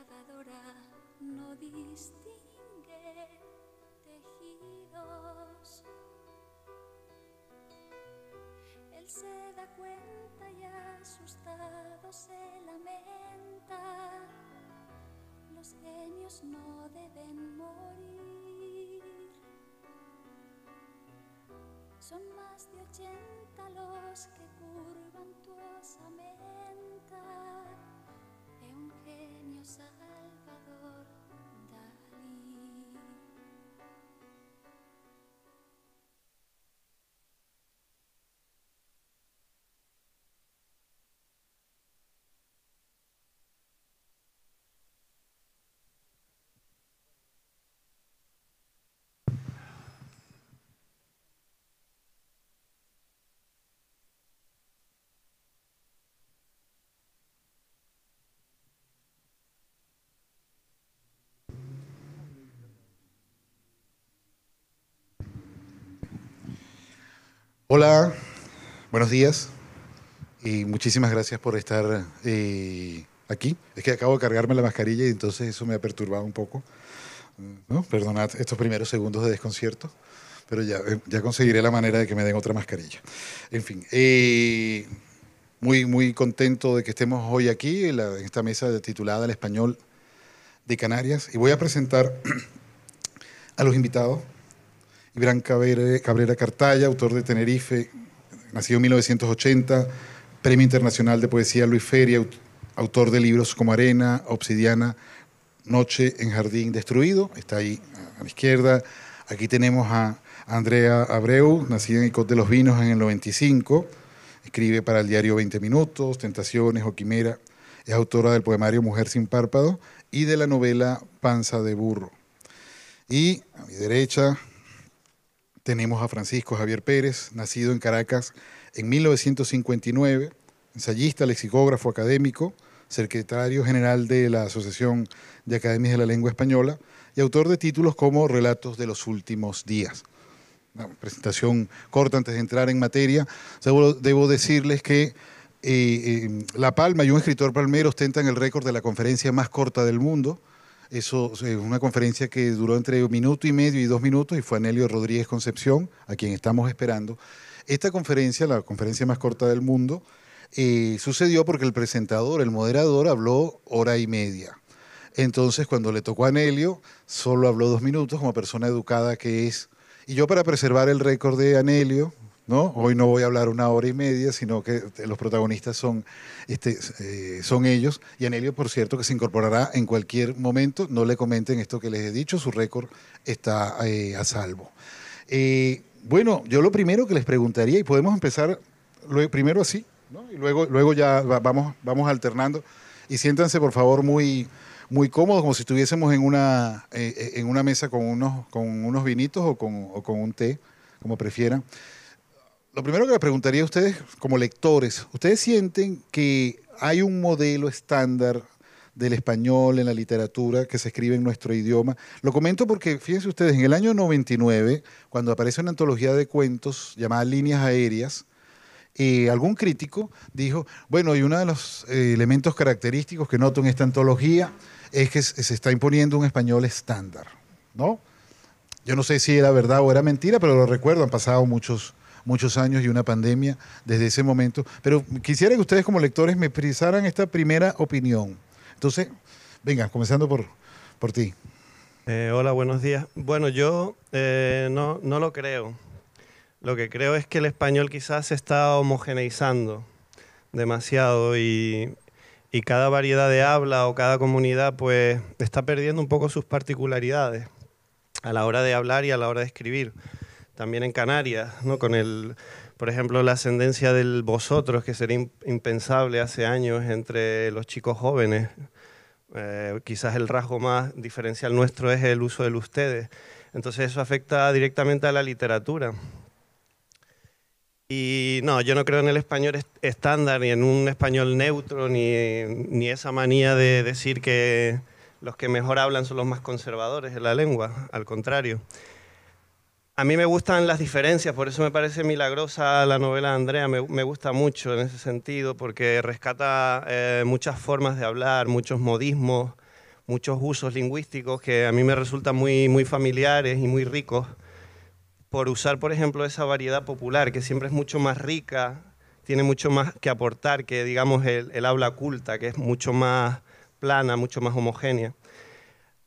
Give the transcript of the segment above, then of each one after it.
lavadora no distingue tejidos. Él se da cuenta y asustado se lamenta. Los genios no deben morir. Son más de ochenta los que curvan tu sa Hola, buenos días y muchísimas gracias por estar eh, aquí. Es que acabo de cargarme la mascarilla y entonces eso me ha perturbado un poco. Perdonad estos primeros segundos de desconcierto, pero ya, eh, ya conseguiré la manera de que me den otra mascarilla. En fin, eh, muy, muy contento de que estemos hoy aquí en esta mesa titulada El Español de Canarias y voy a presentar a los invitados Gran Cabrera, Cartaya, autor de Tenerife, nacido en 1980, Premio Internacional de Poesía Luis Feria, autor de libros como Arena, Obsidiana, Noche en Jardín Destruido, está ahí a la izquierda. Aquí tenemos a Andrea Abreu, nacida en Icot de los Vinos en el 95, escribe para el diario 20 Minutos, Tentaciones o Quimera, es autora del poemario Mujer sin párpado y de la novela Panza de burro. Y a mi derecha, tenemos a Francisco Javier Pérez, nacido en Caracas en 1959, ensayista, lexicógrafo académico, secretario general de la Asociación de Academias de la Lengua Española y autor de títulos como Relatos de los Últimos Días. Una presentación corta antes de entrar en materia. Debo, decirles que eh, eh, La Palma y un escritor palmero ostentan el récord de la conferencia más corta del mundo eso es eh, una conferencia que duró entre un minuto y medio y dos minutos y fue Anelio Rodríguez Concepción, a quien estamos esperando. Esta conferencia, la conferencia más corta del mundo, eh, sucedió porque el presentador, el moderador, habló hora y media. Entonces, cuando le tocó a Anelio, solo habló dos minutos como persona educada que es. Y yo, para preservar el récord de Anelio, Hoy no voy a hablar una hora y media, sino que los protagonistas este, eh, son, ellos. Y Anelio, por cierto, que se incorporará en cualquier momento. No le comenten esto que les he dicho, su récord está eh, a salvo. Eh, bueno, yo lo primero que les preguntaría, y podemos empezar primero así, y luego, luego ya vamos, vamos alternando. Y siéntanse, por favor, muy, muy cómodos, como si estuviésemos en una, en una mesa con unos, con unos vinitos o con, o con un té, como prefieran lo primero que le preguntaría a ustedes como lectores, ¿ustedes sienten que hay un modelo estándar del español en la literatura que se escribe en nuestro idioma? Lo comento porque, fíjense ustedes, en el año 99, cuando aparece una antología de cuentos llamada Líneas Aéreas, eh, algún crítico dijo, bueno, y uno de los eh, elementos característicos que noto en esta antología es que se está imponiendo un español estándar, ¿no? Yo no sé si era verdad o era mentira, pero lo recuerdo, han pasado muchos muchos años y una pandemia desde ese momento. Pero quisiera que ustedes como lectores me expresaran esta primera opinión. Entonces, venga, comenzando por, por ti. Eh, hola, buenos días. Bueno, yo eh, no, no lo creo. Lo que creo es que el español quizás se está homogeneizando demasiado y, y cada variedad de habla o cada comunidad pues está perdiendo un poco sus particularidades a la hora de hablar y a la hora de escribir también en Canarias, ¿no? con el, por ejemplo, la ascendencia del vosotros, que sería impensable hace años entre los chicos jóvenes. Eh, quizás el rasgo más diferencial nuestro es el uso del ustedes. Entonces eso afecta directamente a la literatura. Y no, yo no creo en el español estándar, ni en un español neutro, ni, ni esa manía de decir que los que mejor hablan son los más conservadores de la lengua, al contrario a mí me gustan las diferencias, por eso me parece milagrosa la novela de Andrea, me, gusta mucho en ese sentido, porque rescata eh, muchas formas de hablar, muchos modismos, muchos usos lingüísticos que a mí me resultan muy, muy familiares y muy ricos, por usar, por ejemplo, esa variedad popular, que siempre es mucho más rica, tiene mucho más que aportar que, digamos, el habla culta, que es mucho más plana, mucho más homogénea.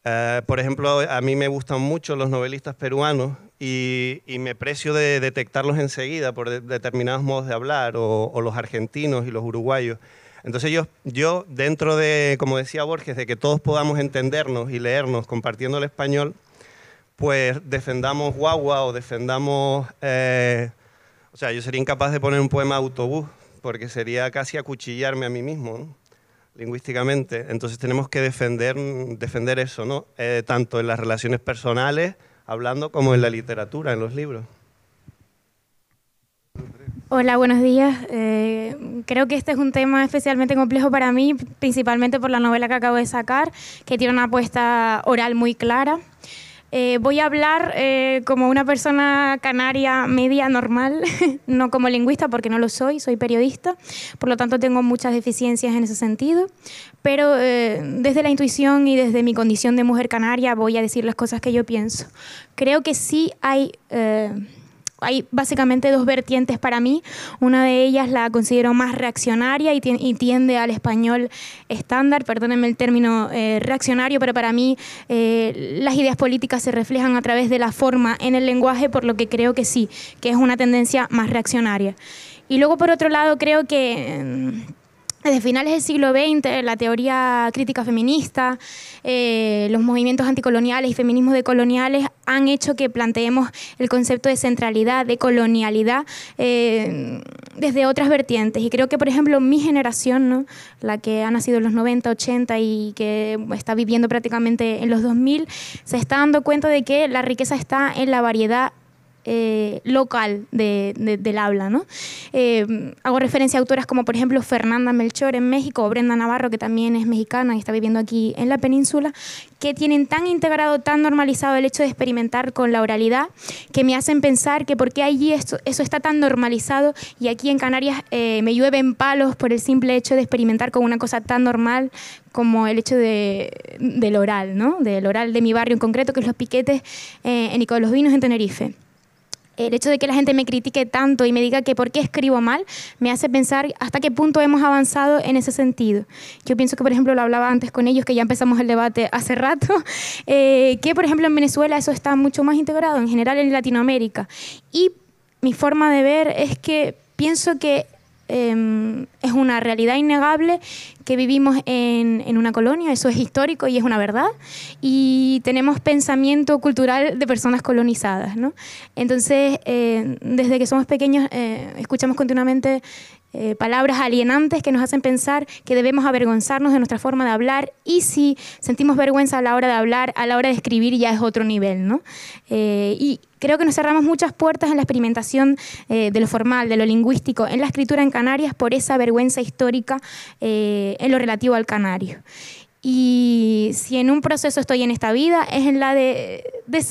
Eh, por ejemplo, a mí me gustan mucho los novelistas peruanos y, me precio de detectarlos enseguida por determinados modos de hablar, o, los argentinos y los uruguayos. Entonces yo, yo, dentro de, como decía Borges, de que todos podamos entendernos y leernos compartiendo el español, pues defendamos guagua o defendamos... Eh, o sea, yo sería incapaz de poner un poema autobús, porque sería casi acuchillarme a mí mismo. ¿no? lingüísticamente. Entonces tenemos que defender, defender eso, ¿no? Eh, tanto en las relaciones personales, hablando, como en la literatura, en los libros. Hola, buenos días. Eh, creo que este es un tema especialmente complejo para mí, principalmente por la novela que acabo de sacar, que tiene una apuesta oral muy clara. Eh, voy a hablar eh, como una persona canaria media normal, no como lingüista porque no lo soy, soy periodista, por lo tanto tengo muchas deficiencias en ese sentido, pero eh, desde la intuición y desde mi condición de mujer canaria voy a decir las cosas que yo pienso. Creo que sí hay hay básicamente dos vertientes para mí. Una de ellas la considero más reaccionaria y, tiende al español estándar, perdónenme el término eh, reaccionario, pero para mí eh, las ideas políticas se reflejan a través de la forma en el lenguaje, por lo que creo que sí, que es una tendencia más reaccionaria. Y luego, por otro lado, creo que... Em, desde finales del siglo XX, la teoría crítica feminista, eh, los movimientos anticoloniales y feminismos decoloniales han hecho que planteemos el concepto de centralidad, de colonialidad, eh, desde otras vertientes. Y creo que, por ejemplo, mi generación, la que ha nacido en los 90, 80 y que está viviendo prácticamente en los 2000, se está dando cuenta de que la riqueza está en la variedad eh, local del habla. ¿no? Eh, hago referencia a autoras como, por ejemplo, Fernanda Melchor en México, o Brenda Navarro, que también es mexicana y está viviendo aquí en la península, que tienen tan integrado, tan normalizado el hecho de experimentar con la oralidad, que me hacen pensar que por qué allí eso está tan normalizado y aquí en Canarias eh, me llueven palos por el simple hecho de experimentar con una cosa tan normal como el hecho del oral, ¿no? del oral de mi barrio en concreto, que es los piquetes en los Vinos, en Tenerife el hecho de que la gente me critique tanto y me diga que por qué escribo mal, me hace pensar hasta qué punto hemos avanzado en ese sentido. Yo pienso que, por ejemplo, lo hablaba antes con ellos, que ya empezamos el debate hace rato, eh, que, por ejemplo, en Venezuela eso está mucho más integrado, en general en Latinoamérica. Y mi forma de ver es que pienso que Em, es una realidad innegable que vivimos en, en, una colonia, eso es histórico y es una verdad, y tenemos pensamiento cultural de personas colonizadas. ¿no? Entonces, eh, desde que somos pequeños, eh, escuchamos continuamente eh, palabras alienantes que nos hacen pensar que debemos avergonzarnos de nuestra forma de hablar y si sentimos vergüenza a la hora de hablar, a la hora de escribir ya es otro nivel, ¿no? y Creo que nos cerramos muchas puertas en la experimentación eh, de lo formal, de lo lingüístico, en la escritura en Canarias por esa vergüenza histórica eh, en lo relativo al canario. Y si en un proceso estoy en esta vida, es en, la de,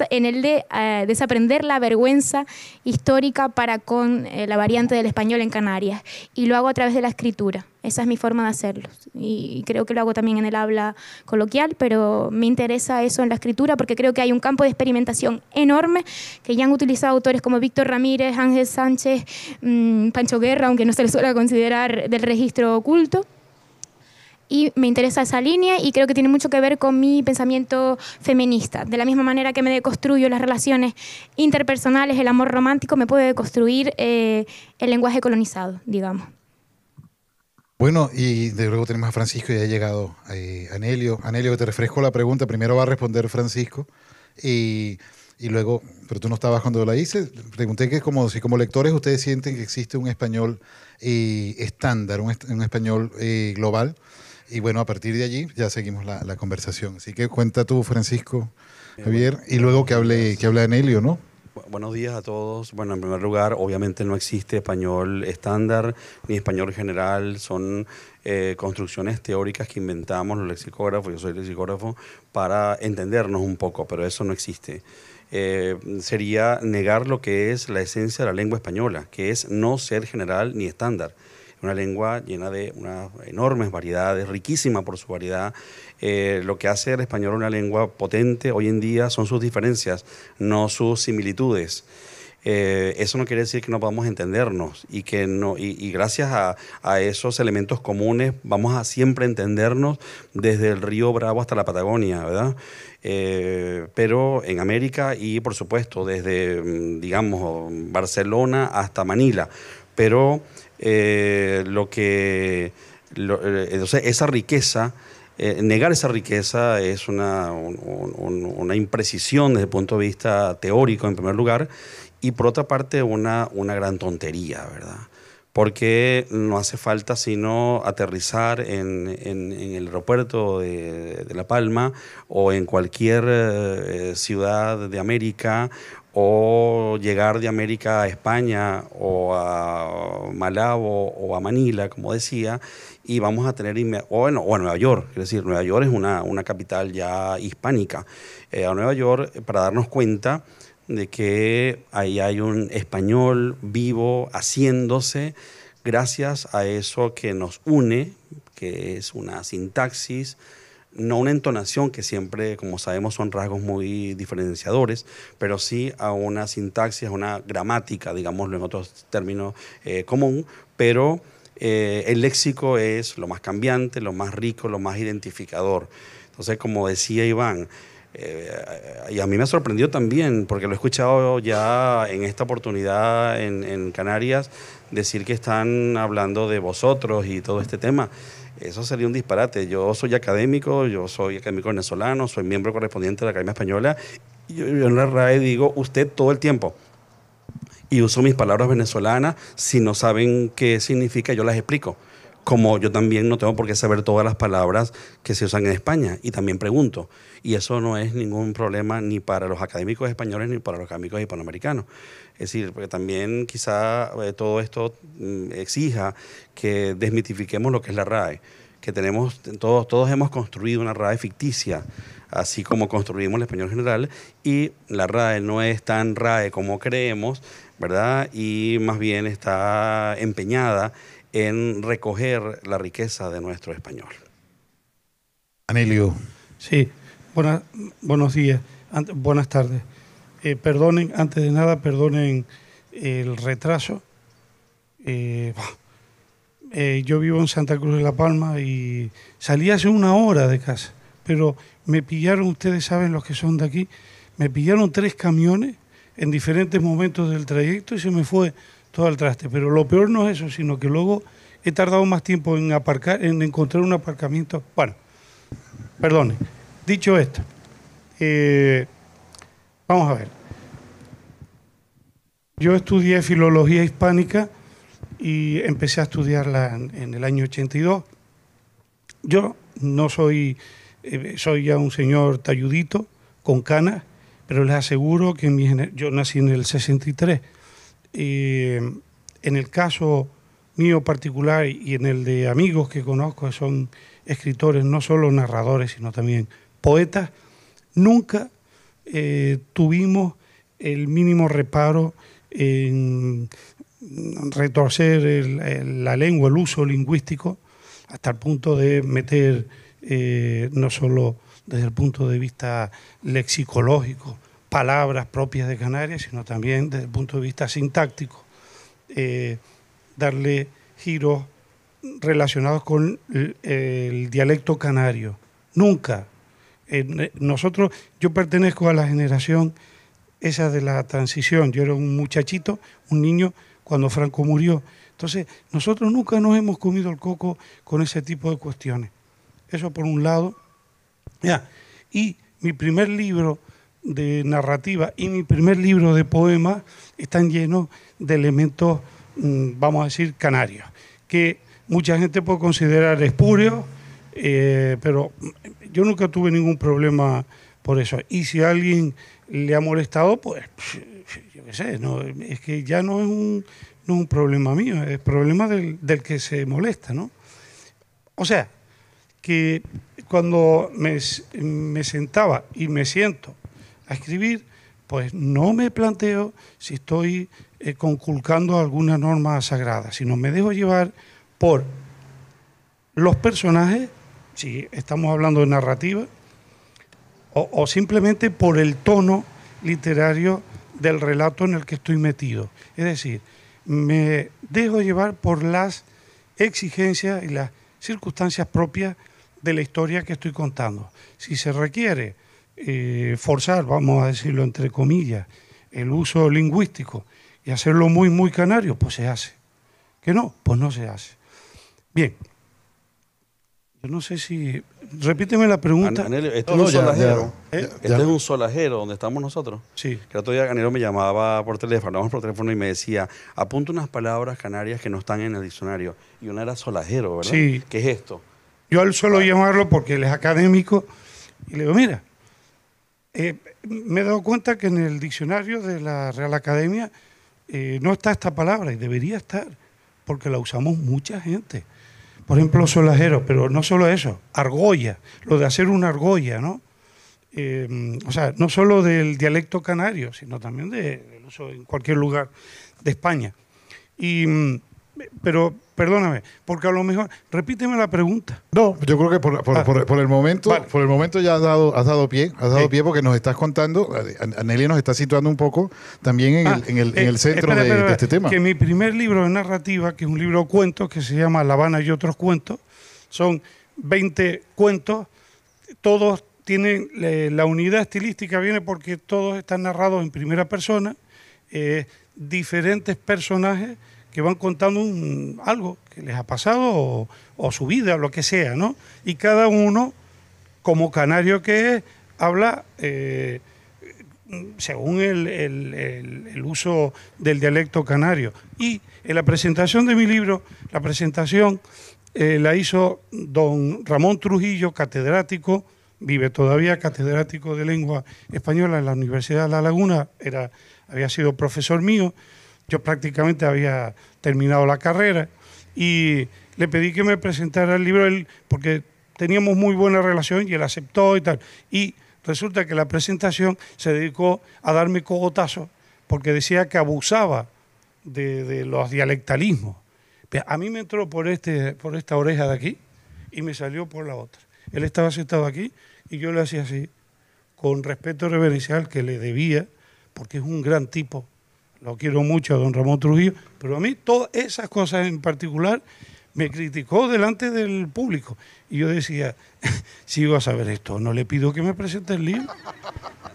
en el de eh, desaprender la vergüenza histórica para con eh, la variante del español en Canarias. Y lo hago a través de la escritura. Esa es mi forma de hacerlo. Y creo que lo hago también en el habla coloquial, pero me interesa eso en la escritura porque creo que hay un campo de experimentación enorme que ya han utilizado autores como Víctor Ramírez, Ángel Sánchez, mm, Pancho Guerra, aunque no se les suele considerar del registro oculto y me interesa esa línea y creo que tiene mucho que ver con mi pensamiento feminista. De la misma manera que me deconstruyo las relaciones interpersonales, el amor romántico, me puede deconstruir eh, el lenguaje colonizado, digamos. Bueno, y de luego tenemos a Francisco y ha llegado eh, Anelio. Anelio, te refresco la pregunta. Primero va a responder Francisco y, luego, pero tú no estabas cuando la hice. Pregunté que como si como lectores ustedes sienten que existe un español eh, estándar, un, español global y bueno, a partir de allí ya seguimos la, conversación. Así que cuenta tú, Francisco, eh, Javier, y luego que hable, que hable ¿no? Buenos días a todos. Bueno, en primer lugar, obviamente no existe español estándar ni español general. Son eh, construcciones teóricas que inventamos los lexicógrafos, yo soy lexicógrafo, para entendernos un poco, pero eso no existe. Eh, sería negar lo que es la esencia de la lengua española, que es no ser general ni estándar una lengua llena de unas enormes variedades, riquísima por su variedad. Eh, lo que hace el español una lengua potente hoy en día son sus diferencias, no sus similitudes. Eh, eso no quiere decir que no podamos entendernos y que no y, gracias a, esos elementos comunes vamos a siempre entendernos desde el río Bravo hasta la Patagonia, ¿verdad? Eh, pero en América y por supuesto desde mm, digamos Barcelona hasta Manila, pero eh, lo que, eh, o sea, esa riqueza, eh, negar esa riqueza es una, una, imprecisión desde el punto de vista teórico, en primer lugar, y por otra parte, una, una gran tontería, ¿verdad? Porque no hace falta sino aterrizar en, en, el aeropuerto de, La Palma o en cualquier eh, ciudad de América o llegar de América a España o a Malabo o a Manila, como decía, y vamos a tener, o, a Nueva York, es decir, Nueva York es una, capital ya hispánica, eh, a Nueva York para darnos cuenta de que ahí hay un español vivo haciéndose gracias a eso que nos une, que es una sintaxis, no una entonación que siempre, como sabemos, son rasgos muy diferenciadores, pero sí a una sintaxis, a una gramática, digámoslo en otros términos eh, común, pero eh, el léxico es lo más cambiante, lo más rico, lo más identificador. Entonces, como decía Iván, eh, y a mí me sorprendió también, porque lo he escuchado ya en esta oportunidad en, en Canarias, decir que están hablando de vosotros y todo este tema. Eso sería un disparate. Yo soy académico, yo soy académico venezolano, soy miembro correspondiente de la Academia Española. Y yo, yo en la RAE digo usted todo el tiempo y uso mis palabras venezolanas. Si no saben qué significa, yo las explico. Como yo también no tengo por qué saber todas las palabras que se usan en España. Y también pregunto. Y eso no es ningún problema ni para los académicos españoles ni para los académicos hispanoamericanos. Es decir, porque también quizá eh, todo esto mm, exija que desmitifiquemos lo que es la RAE, que tenemos, todos, todos hemos construido una RAE ficticia, así como construimos el español general, y la RAE no es tan RAE como creemos, ¿verdad? Y más bien está empeñada en recoger la riqueza de nuestro español. Anelio. Sí, buenos días, buenas tardes. Eh, perdonen, antes de nada, perdonen el retraso. Eh, eh, yo vivo en Santa Cruz de La Palma y salí hace una hora de casa, pero me pillaron, ustedes saben los que son de aquí, me pillaron tres camiones en diferentes momentos del trayecto y se me fue todo el traste. Pero lo peor no es eso, sino que luego he tardado más tiempo en aparcar, en encontrar un aparcamiento. Bueno, perdone. Dicho esto, Vamos a ver. Yo estudié filología hispánica y empecé a estudiarla en el año 82. Yo no soy, eh, soy ya un señor talludito, con canas, pero les aseguro que yo nací en el 63. Eh, en el caso mío particular y en el de amigos que conozco, que son escritores, no solo narradores, sino también poetas, nunca eh, tuvimos el mínimo reparo en retorcer la lengua, el uso lingüístico, hasta el punto de meter eh, no solo desde el punto de vista lexicológico, palabras propias de Canarias, sino también desde el punto de vista sintáctico, eh, darle giros relacionados con el dialecto canario. Nunca eh, nosotros, yo pertenezco a la generación esa de la transición. Yo era un muchachito, un niño, cuando Franco murió. Entonces, nosotros nunca nos hemos comido el coco con ese tipo de cuestiones. Eso por un lado. Ya. Y mi primer libro de narrativa y mi primer libro de poemas están llenos de elementos, mm, vamos a decir, canarios, que mucha gente puede considerar espurios, eh, pero yo nunca tuve ningún problema por eso. Y si alguien le ha molestado, pues yo qué sé, no, es que ya no es un, problema mío, es problema del, del que se molesta, ¿no? O sea, que cuando me, sentaba y me siento a escribir, pues no me planteo si estoy eh, conculcando alguna norma sagrada, sino me dejo llevar por los personajes si estamos hablando de narrativa, o, simplemente por el tono literario del relato en el que estoy metido. Es decir, me dejo llevar por las exigencias y las circunstancias propias de la historia que estoy contando. Si se requiere eh, forzar, vamos a decirlo entre comillas, el uso lingüístico y hacerlo muy, muy canario, pues se hace. Que no, pues no se hace. Bien, yo no sé si. Repíteme la pregunta. Ah, esto es un solajero. Eh, este es un solajero donde estamos nosotros. Sí. Que el otro día me llamaba por teléfono, hablamos por teléfono y me decía: apunta unas palabras canarias que no están en el diccionario. Y una era solajero, ¿verdad? Sí. ¿Qué es esto? Yo al suelo llamarlo porque él es académico y le digo: mira, eh, me he dado cuenta que en el diccionario de la Real Academia eh, no está esta palabra y debería estar porque la usamos mucha gente por ejemplo, solajero, pero no solo eso, argolla, lo de hacer una argolla, ¿no? Em, o sea, no solo del dialecto canario, sino también de, en cualquier lugar de España. Y mm, pero perdóname, porque a lo mejor, repíteme la pregunta. No, yo creo que por, ah. el momento, por el momento ya has dado, has dado pie, has dado pie porque nos estás contando, Anelia nos está situando un poco también en, el, centro de, este tema. Que mi primer libro de narrativa, que es un libro de cuentos que se llama La Habana y otros cuentos, son 20 cuentos, todos tienen la unidad estilística viene porque todos están narrados en primera persona, eh, diferentes personajes que van contando algo que les ha pasado o, su vida, o lo que sea, ¿no? Y cada uno, como canario que es, habla eh, según el, uso del dialecto canario. Y en la presentación de mi libro, la presentación eh, la hizo don Ramón Trujillo, catedrático, vive todavía, catedrático de lengua española en la Universidad de La Laguna, era, había sido profesor mío. Yo prácticamente había terminado la carrera y le pedí que me presentara el libro, él, porque teníamos muy buena relación y él aceptó y tal. Y resulta que la presentación se dedicó a darme cogotazo porque decía que abusaba de, los dialectalismos. A mí me entró por, este, por esta oreja de aquí y me salió por la otra. Él estaba sentado aquí y yo le hacía así, con respeto reverencial que le debía, porque es un gran tipo lo quiero mucho a don Ramón Trujillo, pero a mí todas esas cosas en particular me criticó delante del público. Y yo decía, si a saber esto, no le pido que me presente el libro.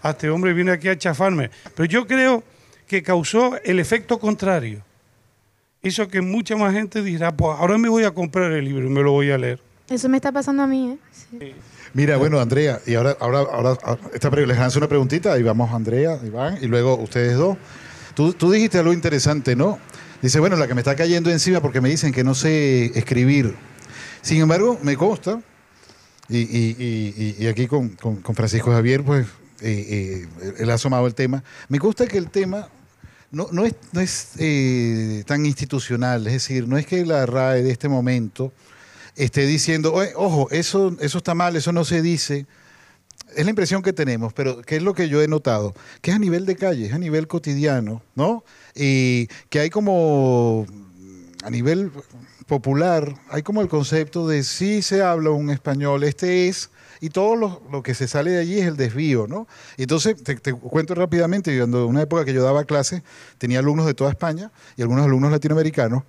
A este hombre viene aquí a chafarme. Pero yo creo que causó el efecto contrario. Hizo que mucha más gente dirá, pues ahora me voy a comprar el libro y me lo voy a leer. Eso me está pasando a mí, ¿eh? Mira, bueno, Andrea, y ahora, ahora, ahora, esta, les hago una preguntita, y vamos Andrea, Iván, y luego ustedes dos. Tú, dijiste algo interesante, ¿no? Dice, bueno, la que me está cayendo encima porque me dicen que no sé escribir. Sin embargo, me consta, y, y, y, aquí con, con, Francisco Javier, pues, eh, eh, él ha asomado el tema, me consta que el tema no, es, eh, tan institucional, es decir, no es que la RAE de este momento esté diciendo, ojo, eso, eso está mal, eso no se dice, es la impresión que tenemos, pero ¿qué es lo que yo he notado? Que es a nivel de calle, es a nivel cotidiano, ¿no? Y que hay como, mm, a nivel popular, hay como el concepto de si se habla un español, este es, y todo lo, que se sale de allí es el desvío, ¿no? Entonces, te, cuento rápidamente, yo en una época que yo daba clases, tenía alumnos de toda España y algunos alumnos latinoamericanos,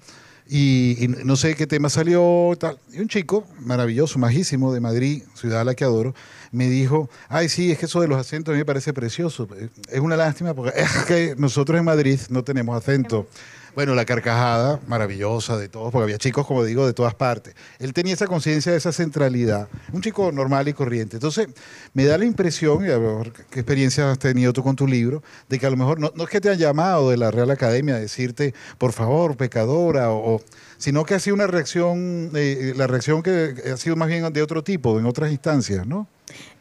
y, no sé qué tema salió tal. Y un chico maravilloso, majísimo, de Madrid, ciudad a la que adoro, me dijo, ay sí, es que eso de los acentos a mí me parece precioso. Es una lástima porque es que nosotros en Madrid no tenemos acento. Bueno, la carcajada maravillosa de todos, porque había chicos, como digo, de todas partes. Él tenía esa conciencia de esa centralidad, un chico normal y corriente. Entonces, me da la impresión, y a ver qué experiencia has tenido tú con tu libro, de que a lo mejor no, es que te han llamado de la Real Academia a decirte, por favor, pecadora, o, sino que ha sido una reacción, eh, eh, la reacción que ha sido más bien de otro tipo, en otras instancias, ¿no?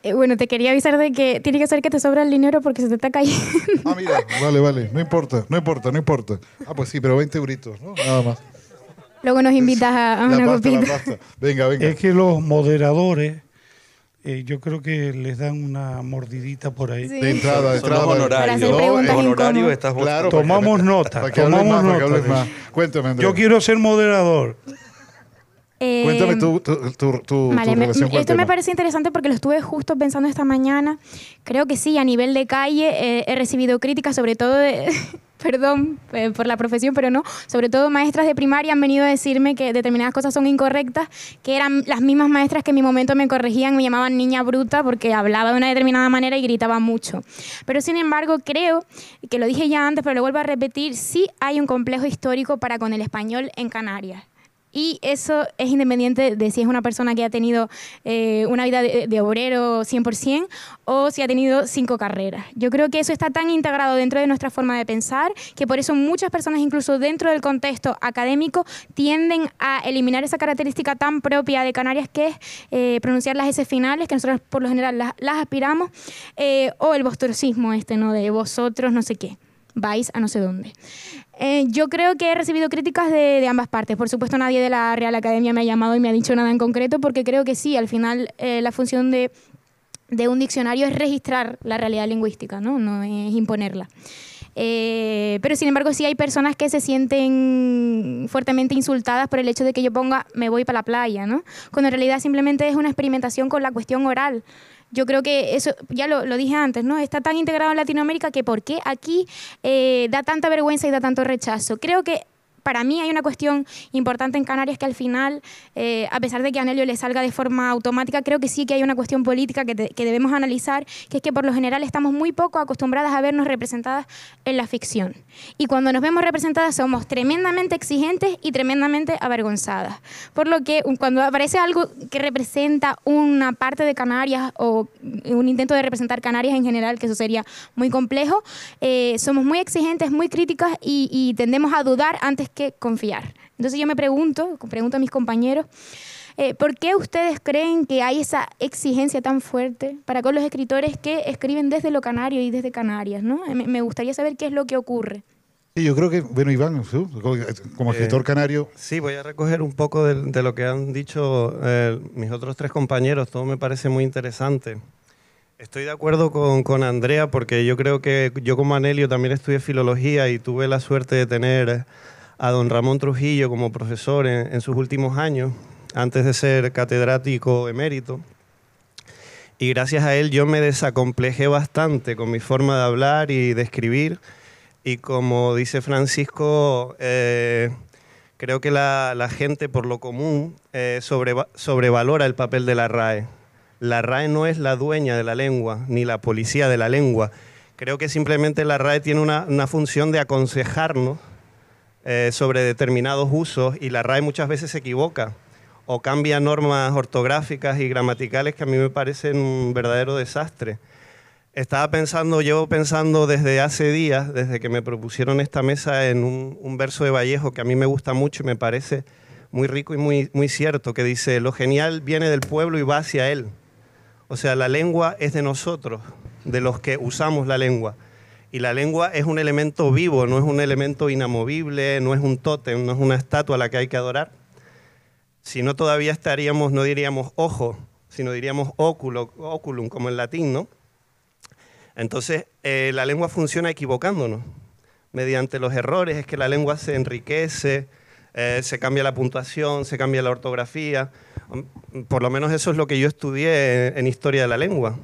Eh, bueno, te quería avisar de que tiene que ser que te sobra el dinero porque se te está cayendo. Ah, mira, vale, vale, no importa, no importa, no importa. Ah, pues sí, pero 20 euritos, ¿no? Nada más. Luego nos invitas a, a una copita. Venga, venga. Es que los moderadores, eh, yo creo que les dan una mordidita por ahí. De entrada, de entrada. Son los Para no, honorario estás claro, tomamos nota, tomamos nota. Cuéntame, Andrés. Yo quiero ser moderador. Esto me parece interesante porque lo estuve justo pensando esta mañana. Creo que sí, a nivel de calle eh, he recibido críticas, sobre todo de... perdón eh, por la profesión, pero no, sobre todo maestras de primaria han venido a decirme que determinadas cosas son incorrectas, que eran las mismas maestras que en mi momento me corregían, me llamaban niña bruta porque hablaba de una determinada manera y gritaba mucho. Pero sin embargo, creo, que lo dije ya antes, pero lo vuelvo a repetir, sí hay un complejo histórico para con el español en Canarias. Y eso es independiente de si es una persona que ha tenido eh, una vida de, obrero 100% o si ha tenido cinco carreras. Yo creo que eso está tan integrado dentro de nuestra forma de pensar que por eso muchas personas, incluso dentro del contexto académico, tienden a eliminar esa característica tan propia de Canarias que es eh, pronunciar las S finales, que nosotros por lo general las, aspiramos, eh, o el vostrosismo este, ¿no? De vosotros, no sé qué vais a no sé dónde. Eh, yo creo que he recibido críticas de, ambas partes. Por supuesto, nadie de la Real Academia me ha llamado y me ha dicho nada en concreto, porque creo que sí, al final eh, la función de, un diccionario es registrar la realidad lingüística, no, no es imponerla. Eh, pero sin embargo, sí hay personas que se sienten fuertemente insultadas por el hecho de que yo ponga me voy para la playa, ¿no? Cuando en realidad simplemente es una experimentación con la cuestión oral yo creo que eso, ya lo, dije antes, ¿no? Está tan integrado en Latinoamérica que ¿por qué aquí eh, da tanta vergüenza y da tanto rechazo? Creo que para mí hay una cuestión importante en Canarias que al final, eh, a pesar de que a Anelio le salga de forma automática, creo que sí que hay una cuestión política que, debemos analizar, que es que por lo general estamos muy poco acostumbradas a vernos representadas en la ficción. Y cuando nos vemos representadas somos tremendamente exigentes y tremendamente avergonzadas. Por lo que cuando aparece algo que representa una parte de Canarias o un intento de representar Canarias en general, que eso sería muy complejo, eh, somos muy exigentes, muy críticas y, y tendemos a dudar antes que confiar. Entonces yo me pregunto, pregunto a mis compañeros, eh, ¿por qué ustedes creen que hay esa exigencia tan fuerte para con los escritores que escriben desde lo canario y desde Canarias? ¿no? Eh, me, gustaría saber qué es lo que ocurre. Sí, yo creo que, bueno, Iván, como eh, escritor canario. Sí, voy a recoger un poco de, lo que han dicho mis otros tres compañeros, todo me parece muy interesante. Estoy de acuerdo con, con, Andrea porque yo creo que yo como Anelio también estudié filología y tuve la suerte de tener a don Ramón Trujillo como profesor en, sus últimos años, antes de ser catedrático emérito. Y gracias a él yo me desacomplejé bastante con mi forma de hablar y de escribir. Y como dice Francisco, eh, creo que la, gente por lo común eh, sobrevalora el papel de la RAE. La RAE no es la dueña de la lengua, ni la policía de la lengua. Creo que simplemente la RAE tiene una función de aconsejarnos eh, sobre determinados usos y la RAE muchas veces se equivoca o cambia normas ortográficas y gramaticales que a mí me parecen un verdadero desastre. Estaba pensando, llevo pensando desde hace días, desde que me propusieron esta mesa en un, un verso de Vallejo que a mí me gusta mucho y me parece muy rico y muy, muy cierto, que dice, lo genial viene del pueblo y va hacia él. O sea, la lengua es de nosotros, de los que usamos la lengua. Y la lengua es un elemento vivo, no es un elemento inamovible, no es un tótem, no es una estatua a la que hay que adorar. Si no, todavía estaríamos, no diríamos ojo, sino diríamos óculo, oculum, como en latín, ¿no? Entonces, eh, la lengua funciona equivocándonos. Mediante los errores es que la lengua se enriquece, eh, se cambia la puntuación, se cambia la ortografía. Por lo menos eso es lo que yo estudié en historia de la lengua.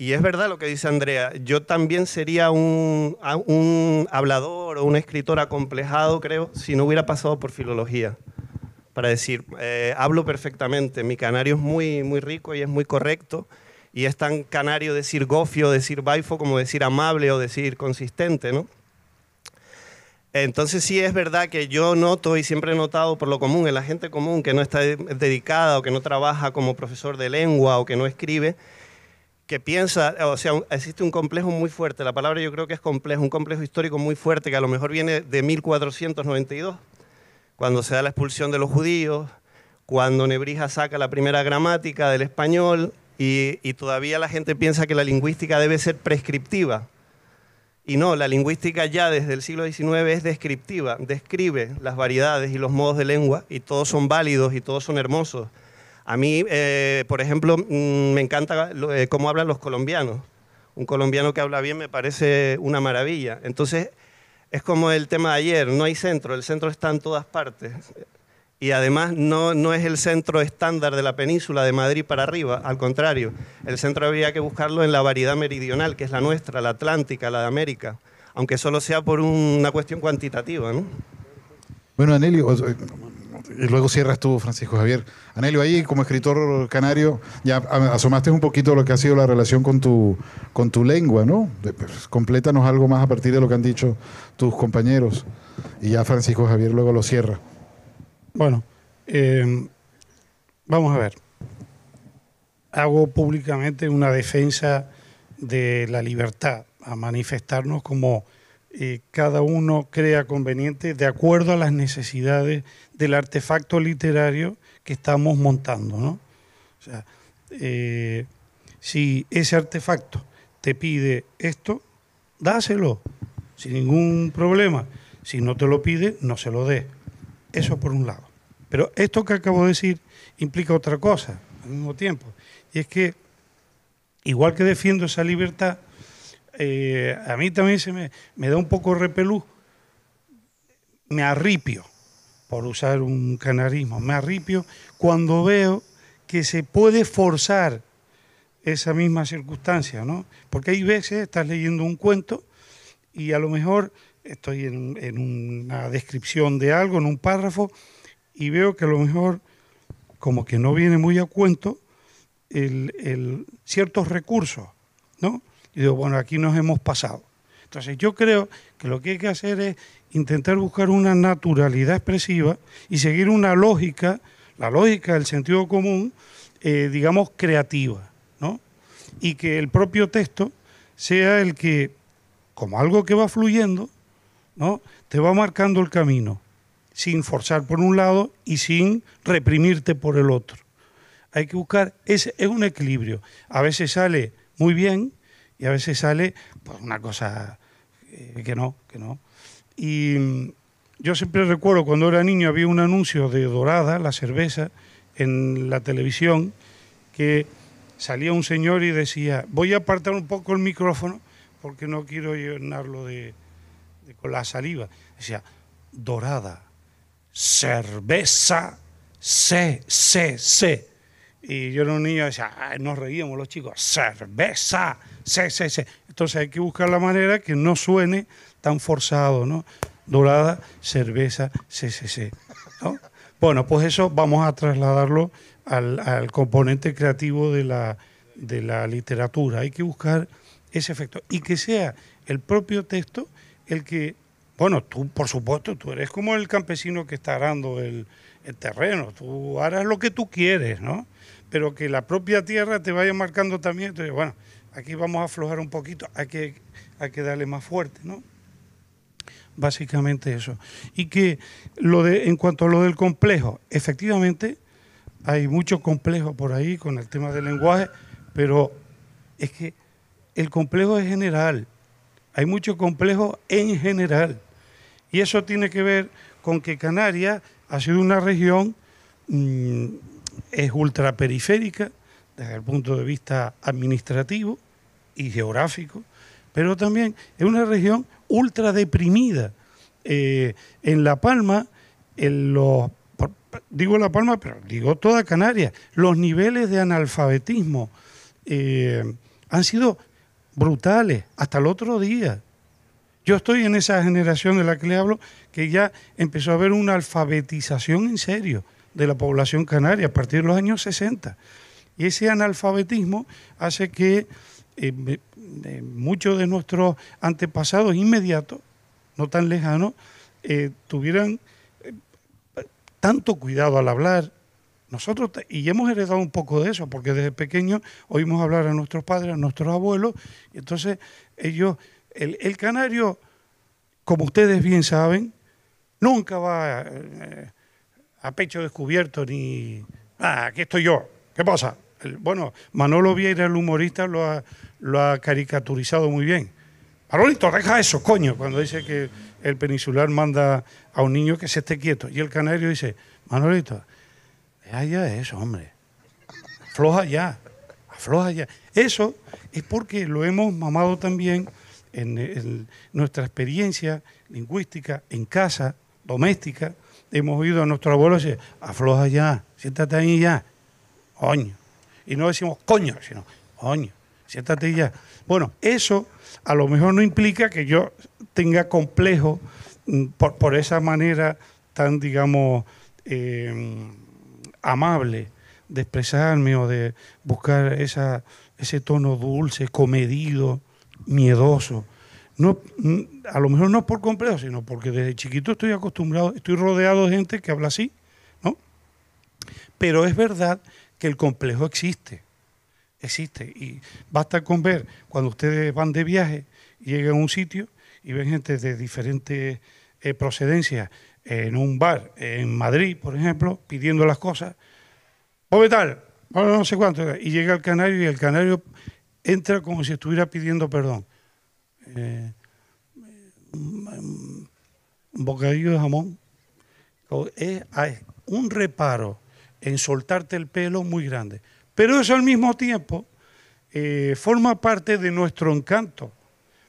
Y es verdad lo que dice Andrea, yo también sería un, hablador o un escritor acomplejado, creo, si no hubiera pasado por filología. Para decir, eh, hablo perfectamente, mi canario es muy, muy rico y es muy correcto, y es tan canario decir gofio, decir baifo, como decir amable o decir consistente, Entonces sí es verdad que yo noto y siempre he notado por lo común, en la gente común que no está dedicada o que no trabaja como profesor de lengua o que no escribe, que piensa, o sea, existe un complejo muy fuerte, la palabra yo creo que es complejo, un complejo histórico muy fuerte que a lo mejor viene de 1492, cuando se da la expulsión de los judíos, cuando Nebrija saca la primera gramática del español y, y todavía la gente piensa que la lingüística debe ser prescriptiva. Y no, la lingüística ya desde el siglo XIX es descriptiva, describe las variedades y los modos de lengua y todos son válidos y todos son hermosos a mí, eh, por ejemplo, mm, me encanta eh, cómo hablan los colombianos. Un colombiano que habla bien me parece una maravilla. Entonces, es como el tema de ayer, no hay centro, el centro está en todas partes. Y además no, no es el centro estándar de la península de Madrid para arriba, al contrario, el centro habría que buscarlo en la variedad meridional, que es la nuestra, la atlántica, la de América, aunque solo sea por una cuestión cuantitativa. ¿no? Bueno, Anelio, eh, y luego cierras tú, Francisco Javier. Anelio, ahí como escritor canario, ya asomaste un poquito lo que ha sido la relación con tu, con tu lengua, ¿no? Pues, complétanos algo más a partir de lo que han dicho tus compañeros. Y ya Francisco Javier luego lo cierra. Bueno, eh, vamos a ver. Hago públicamente una defensa de la libertad a manifestarnos como eh, cada uno crea conveniente de acuerdo a las necesidades del artefacto literario que estamos montando. ¿no? O sea, eh, si ese artefacto te pide esto, dáselo, sin ningún problema. Si no te lo pide, no se lo dé. Eso por un lado. Pero esto que acabo de decir implica otra cosa al mismo tiempo. Y es que, igual que defiendo esa libertad, eh, a mí también se me, da un poco repelú, me arripio, por usar un canarismo, me arripio cuando veo que se puede forzar esa misma circunstancia, ¿no? Porque hay veces estás leyendo un cuento y a lo mejor estoy en, una descripción de algo, en un párrafo, y veo que a lo mejor, como que no viene muy a cuento, ciertos recursos, ¿no? y digo, bueno, aquí nos hemos pasado. Entonces yo creo que lo que hay que hacer es intentar buscar una naturalidad expresiva y seguir una lógica, la lógica del sentido común, eh, digamos, creativa, ¿no? Y que el propio texto sea el que, como algo que va fluyendo, ¿no? Te va marcando el camino, sin forzar por un lado y sin reprimirte por el otro. Hay que buscar, ese es un equilibrio. A veces sale muy bien, y a veces sale pues, una cosa eh, que no, que no. Y mm, yo siempre recuerdo cuando era niño había un anuncio de Dorada, la cerveza, en la televisión, que salía un señor y decía, voy a apartar un poco el micrófono porque no quiero llenarlo de, con la saliva. Decía, Dorada, cerveza, C, C, C. Y yo era un niño, decía, nos reíamos los chicos, cerveza, sí, sí, sí. Entonces hay que buscar la manera que no suene tan forzado, ¿no? Dorada, cerveza, sí, sí, sí. Bueno, pues eso vamos a trasladarlo al, componente creativo de la, de la literatura. Hay que buscar ese efecto y que sea el propio texto el que, bueno, tú por supuesto, tú eres como el campesino que está arando el, el terreno, tú harás lo que tú quieres, ¿no? pero que la propia tierra te vaya marcando también. Entonces, bueno, aquí vamos a aflojar un poquito, hay que, que darle más fuerte, ¿no? Básicamente eso. Y que lo de, en cuanto a lo del complejo, efectivamente hay mucho complejo por ahí con el tema del lenguaje, pero es que el complejo es general, hay mucho complejo en general. Y eso tiene que ver con que Canarias ha sido una región mm, es ultraperiférica desde el punto de vista administrativo y geográfico, pero también es una región ultradeprimida. deprimida... Eh, en La Palma, en los, digo La Palma, pero digo toda Canarias, los niveles de analfabetismo eh, han sido brutales hasta el otro día. Yo estoy en esa generación de la que le hablo que ya empezó a haber una alfabetización en serio de la población canaria a partir de los años 60. Y ese analfabetismo hace que eh, eh, muchos de nuestros antepasados inmediatos, no tan lejanos, eh, tuvieran tanto cuidado al hablar. Nosotros, y hemos heredado un poco de eso, porque desde pequeños oímos hablar a nuestros padres, a nuestros abuelos, y entonces ellos, el, el canario, como ustedes bien saben, nunca va a pecho descubierto ni. Ah, aquí estoy yo. ¿Qué pasa? bueno, Manolo Vieira, el humorista, lo ha, lo ha caricaturizado muy bien. Manolito, deja eso, coño, cuando dice que el peninsular manda a un niño que se esté quieto. Y el canario dice, Manolito, deja ya eso, hombre. Afloja ya, afloja ya. Eso es porque lo hemos mamado también en nuestra experiencia lingüística en casa, doméstica, hemos oído a nuestro abuelo decir, afloja ya, siéntate ahí ya, coño. Y no decimos coño, sino coño, siéntate ya. Bueno, eso a lo mejor no implica que yo tenga complejo mm, por, esa manera tan, digamos, em, amable de expresarme o de buscar esa, ese tono dulce, comedido, miedoso no, a lo mejor no por complejo, sino porque desde chiquito estoy acostumbrado, estoy rodeado de gente que habla así, ¿no? Pero es verdad que el complejo existe, existe. Y basta con ver, cuando ustedes van de viaje, llegan a un sitio y ven gente de diferentes eh, procedencias en un bar en Madrid, por ejemplo, pidiendo las cosas, cómo tal, no sé cuánto, y llega el canario y el canario entra como si estuviera pidiendo perdón eh, un bocadillo de jamón. Ah, es, un reparo en soltarte el pelo muy grande. Pero eso al mismo tiempo eh, forma parte de nuestro encanto.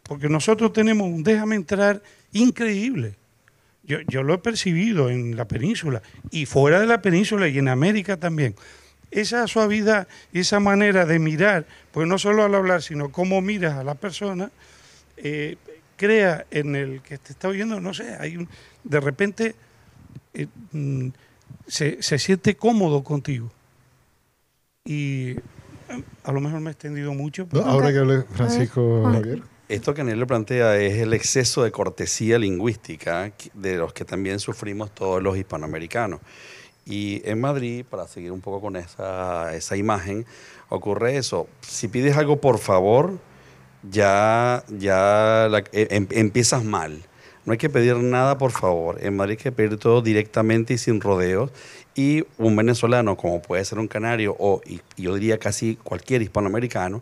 Porque nosotros tenemos un déjame entrar increíble. Yo, yo, lo he percibido en la península y fuera de la península y en América también. Esa suavidad y esa manera de mirar, pues no solo al hablar, sino cómo miras a la persona, eh, crea en el que te está oyendo, no sé, hay de repente eh, mm, se, se, siente cómodo contigo. Y eh, a lo mejor me he extendido mucho. ahora que hable Francisco Esto que él le plantea es el exceso de cortesía lingüística de los que también sufrimos todos los hispanoamericanos. Y en Madrid, para seguir un poco con esa, esa imagen, ocurre eso. Si pides algo por favor, ya, ya eh, em, empiezas mal. No hay que pedir nada, por favor. En Madrid hay que pedir todo directamente y sin rodeos. Y un venezolano, como puede ser un canario o yo diría casi cualquier hispanoamericano,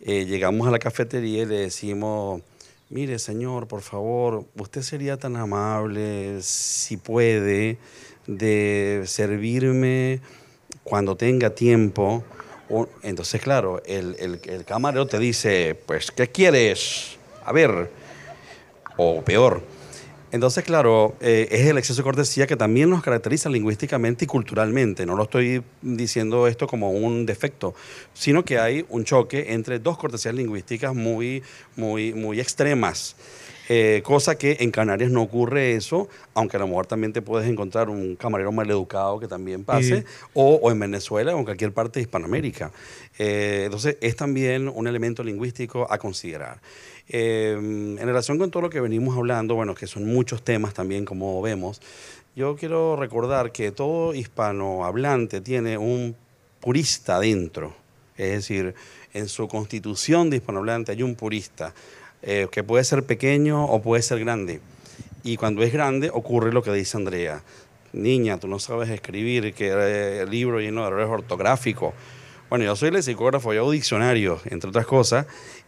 eh, llegamos a la cafetería y le decimos, mire señor, por favor, usted sería tan amable, si puede, de servirme cuando tenga tiempo entonces, claro, el, camarero te dice, pues, ¿qué quieres? A ver, o peor. Entonces, claro, eh, es el exceso de cortesía que también nos caracteriza lingüísticamente y culturalmente. No lo estoy diciendo esto como un defecto, sino que hay un choque entre dos cortesías lingüísticas muy, muy, muy extremas. Eh, cosa que en Canarias no ocurre eso, aunque a lo mejor también te puedes encontrar un camarero educado que también pase, o, en Venezuela o en cualquier parte de Hispanoamérica. Eh, entonces, es también un elemento lingüístico a considerar. Eh, en relación con todo lo que venimos hablando, bueno, que son muchos temas también, como vemos, yo quiero recordar que todo hispanohablante tiene un purista dentro. Es decir, en su constitución de hispanohablante hay un purista. Eh, que puede ser pequeño o puede ser grande. Y cuando es grande ocurre lo que dice Andrea. Niña, tú no sabes escribir, que eh, el libro lleno de errores ortográficos. Bueno, yo soy lexicógrafo, yo hago diccionarios, entre otras cosas,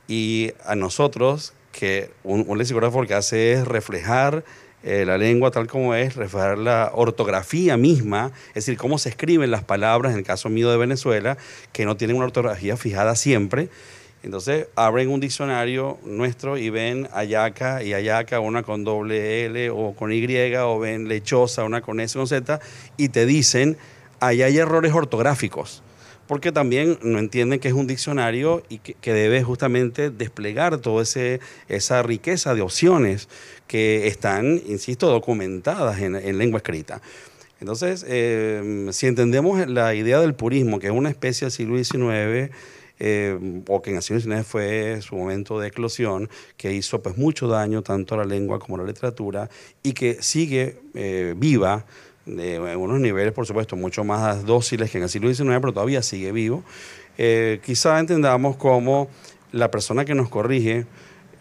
y a nosotros, que un, lexicógrafo lo que hace es reflejar eh, la lengua tal como es, reflejar la ortografía misma, es decir, cómo se escriben las palabras, en el caso mío de Venezuela, que no tienen una ortografía fijada siempre, entonces abren un diccionario nuestro y ven ayaca y ayaca, una con doble L o con Y, o ven lechosa, una con S, con Z, y te dicen, ahí hay errores ortográficos, porque también no entienden que es un diccionario y que, debe justamente desplegar toda esa riqueza de opciones que están, insisto, documentadas en, lengua escrita. Entonces, eh, si entendemos la idea del purismo, que es una especie del siglo XIX, eh, o que en siglo XIX fue su momento de eclosión, que hizo pues mucho daño tanto a la lengua como a la literatura y que sigue eh, viva de, eh, unos niveles, por supuesto, mucho más dóciles que en el siglo XIX, pero todavía sigue vivo. quizá entendamos cómo la persona que nos corrige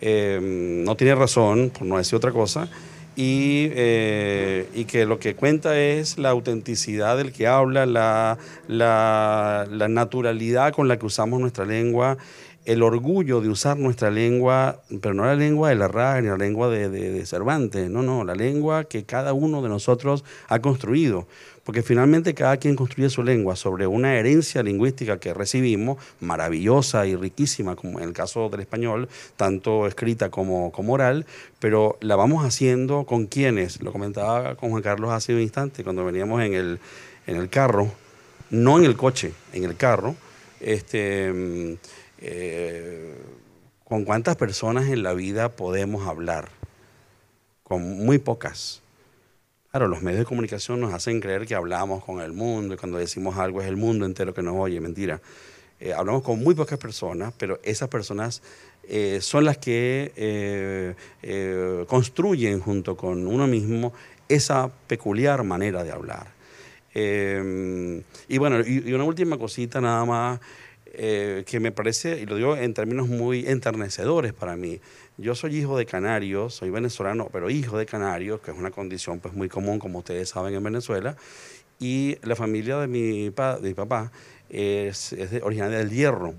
no tiene razón, por no decir otra cosa, y, eh, y, que lo que cuenta es la autenticidad del que habla, la, la, naturalidad con la que usamos nuestra lengua, el orgullo de usar nuestra lengua, pero no la lengua de Larraga ni la lengua de, de, de Cervantes, no, no, la lengua que cada uno de nosotros ha construido porque finalmente cada quien construye su lengua sobre una herencia lingüística que recibimos, maravillosa y riquísima, como en el caso del español, tanto escrita como, oral, pero la vamos haciendo con quienes, lo comentaba con Juan Carlos hace un instante, cuando veníamos en el, carro, no en el coche, en el carro, este, eh, con cuántas personas en la vida podemos hablar, con muy pocas Claro, los medios de comunicación nos hacen creer que hablamos con el mundo y cuando decimos algo es el mundo entero que nos oye, mentira. Eh, hablamos con muy pocas personas, pero esas personas eh, son las que eh, construyen junto con uno mismo esa peculiar manera de hablar. y bueno, y, una última cosita nada más que me parece, y lo digo en términos muy enternecedores para mí, yo soy hijo de canarios, soy venezolano, pero hijo de canarios, que es una condición pues muy común, como ustedes saben, en Venezuela. Y la familia de mi, de papá es, de, originaria del Hierro.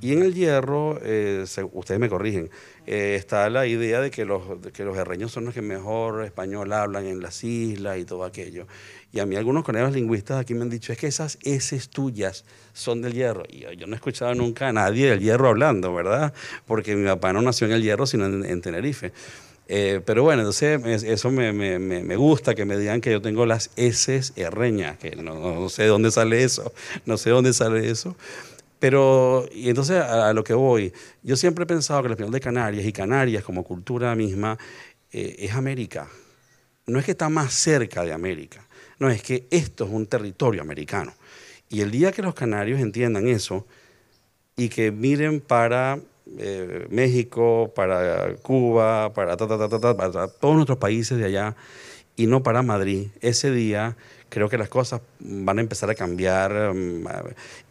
Y en el Hierro, eh, ustedes me corrigen, eh, está la idea de que los, de que los herreños son los que mejor español hablan en las islas y todo aquello. Y a mí algunos colegas lingüistas aquí me han dicho, es que esas eses tuyas son del hierro. Y yo, no he escuchado nunca a nadie del hierro hablando, ¿verdad? Porque mi papá no nació en el hierro, sino en, Tenerife. Eh, pero bueno, entonces eso me, me, me, gusta que me digan que yo tengo las eses herreñas, que no, sé sé dónde sale eso, no sé dónde sale eso. Pero, y entonces a, lo que voy, yo siempre he pensado que el español de Canarias y Canarias como cultura misma eh, es América. No es que está más cerca de América, no, es que esto es un territorio americano. Y el día que los canarios entiendan eso y que miren para eh, México, para Cuba, para, todos nuestros países de allá y no para Madrid, ese día creo que las cosas van a empezar a cambiar. Mm,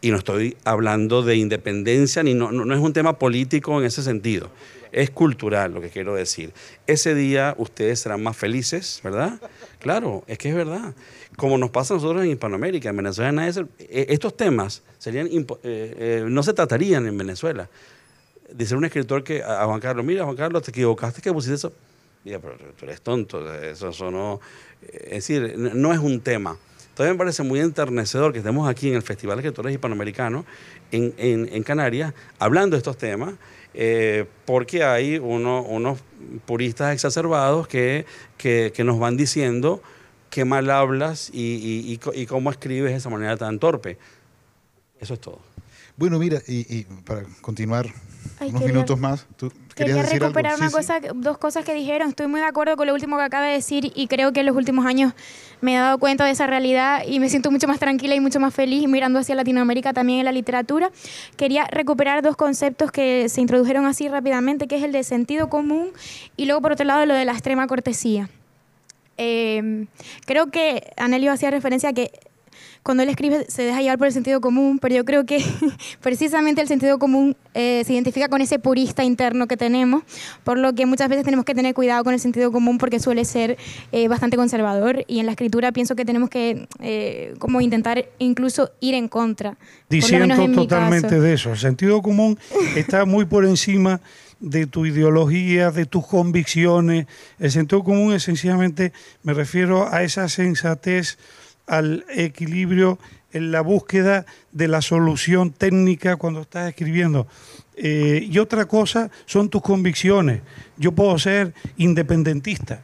y no estoy hablando de independencia, ni no es un tema político en ese sentido es cultural lo que quiero decir. Ese día ustedes serán más felices, ¿verdad? Claro, es que es verdad. Como nos pasa a nosotros en Hispanoamérica, en Venezuela, eh, estos temas serían eh, eh, no se tratarían en Venezuela. Dice un escritor que a Juan Carlos, mira Juan Carlos, te equivocaste que pusiste eso. Mira, pero tú eres tonto, eso, eso no... Es decir, no es un tema me parece muy enternecedor que estemos aquí en el Festival de Escritores Hispanoamericanos en, Canarias hablando de estos temas, eh, porque hay unos puristas exacerbados que, que, nos van diciendo qué mal hablas y, cómo escribes de esa manera tan torpe. Eso es todo. Bueno, mira, y, para continuar unos minutos más, Quería recuperar una cosa, dos cosas que dijeron. Estoy muy de acuerdo con lo último que acaba de decir y creo que en los últimos años me he dado cuenta de esa realidad y me siento mucho más tranquila y mucho más feliz mirando hacia Latinoamérica también en la literatura. Quería recuperar dos conceptos que se introdujeron así rápidamente, que es el de sentido común y luego por otro lado lo de la extrema cortesía. Eh, creo que Anelio hacía referencia a que cuando él escribe se deja llevar por el sentido común, pero yo creo que precisamente el sentido común eh, se identifica con ese purista interno que tenemos, por lo que muchas veces tenemos que tener cuidado con el sentido común porque suele ser eh, bastante conservador y en la escritura pienso que tenemos que eh, como intentar incluso ir en contra. Diciendo totalmente de eso, el sentido común está muy por encima de tu ideología, de tus convicciones. El sentido común es sencillamente, me refiero a esa sensatez al equilibrio en la búsqueda de la solución técnica cuando estás escribiendo. Eh, y otra cosa son tus convicciones. Yo puedo ser independentista,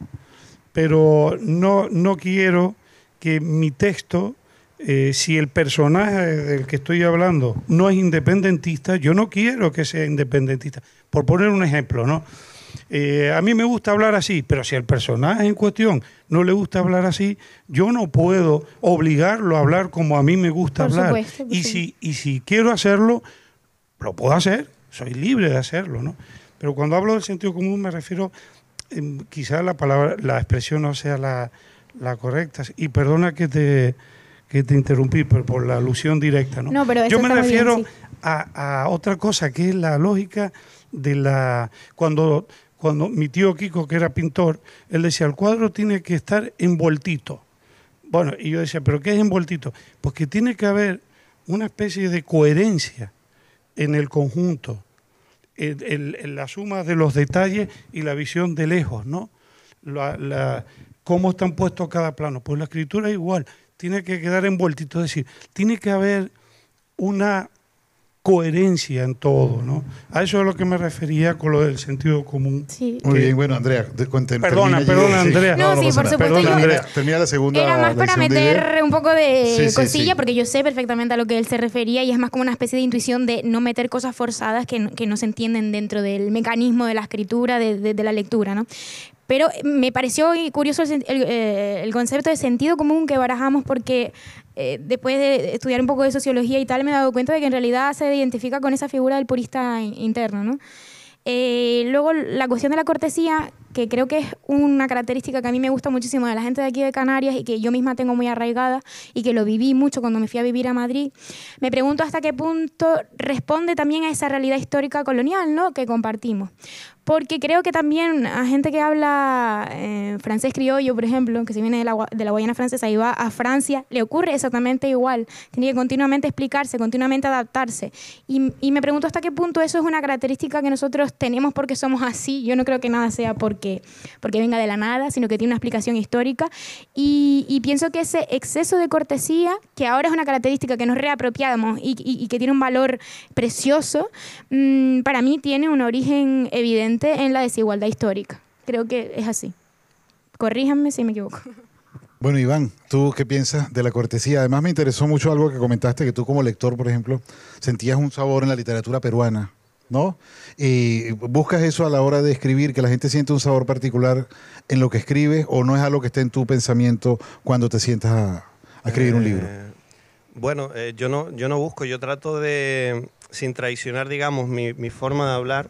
pero no, no quiero que mi texto, eh, si el personaje del que estoy hablando no es independentista, yo no quiero que sea independentista. Por poner un ejemplo, ¿no? Eh, a mí me gusta hablar así, pero si al personaje en cuestión no le gusta hablar así, yo no puedo obligarlo a hablar como a mí me gusta hablar. Pues y, si, y si quiero hacerlo, lo puedo hacer, soy libre de hacerlo, ¿no? Pero cuando hablo del sentido común me refiero, em, quizás la palabra, la expresión no sea la, correcta. Y perdona que te, te interrumpí pero por la alusión directa, ¿no? Yo me refiero a, a, otra cosa que es la lógica de la... Cuando, cuando mi tío Kiko, que era pintor, él decía, el cuadro tiene que estar envueltito. Bueno, y yo decía, ¿pero qué es envueltito? Pues que tiene que haber una especie de coherencia en el conjunto, en, la suma de los detalles y la visión de lejos, ¿no? La, ¿Cómo están puestos cada plano? Pues la escritura es igual, tiene que quedar envueltito, es decir, tiene que haber una coherencia en todo, ¿no? A eso es lo que me refería con lo del sentido común. Muy bien, bueno, Andrea, te, perdona, perdona, Andrea. No, sí, por supuesto. yo, Andrea, la segunda. Era más para meter un poco de cosilla, porque yo sé perfectamente a lo que él se refería y es más como una especie de intuición de no meter cosas forzadas que, no, se entienden dentro del mecanismo de la escritura, de, la lectura, ¿no? Pero me pareció curioso eh, el, concepto de sentido común que barajamos porque eh, después de estudiar un poco de sociología y tal, me he dado cuenta de que en realidad se identifica con esa figura del purista interno, ¿no? Eh, luego, la cuestión de la cortesía, que creo que es una característica que a mí me gusta muchísimo de la gente de aquí de Canarias y que yo misma tengo muy arraigada y que lo viví mucho cuando me fui a vivir a Madrid, me pregunto hasta qué punto responde también a esa realidad histórica colonial ¿no? que compartimos porque creo que también a gente que habla eh, francés criollo, por ejemplo, que se viene de la, de la Guayana francesa y va a Francia, le ocurre exactamente igual. Tiene que continuamente explicarse, continuamente adaptarse. Y, me pregunto hasta qué punto eso es una característica que nosotros tenemos porque somos así. Yo no creo que nada sea porque, porque venga de la nada, sino que tiene una explicación histórica. Y, pienso que ese exceso de cortesía, que ahora es una característica que nos reapropiamos y, que tiene un valor precioso, mm, para mí tiene un origen evidente en la desigualdad histórica. Creo que es así. Corríjanme si me equivoco. Bueno, Iván, ¿tú qué piensas de la cortesía? Además, me interesó mucho algo que comentaste, que tú como lector, por ejemplo, sentías un sabor en la literatura peruana, ¿no? Y buscas eso a la hora de escribir, que la gente siente un sabor particular en lo que escribes o no es algo que esté en tu pensamiento cuando te sientas a, escribir un eh, libro. Bueno, eh, yo, no, yo no busco, yo trato de, sin traicionar, digamos, mi, mi forma de hablar,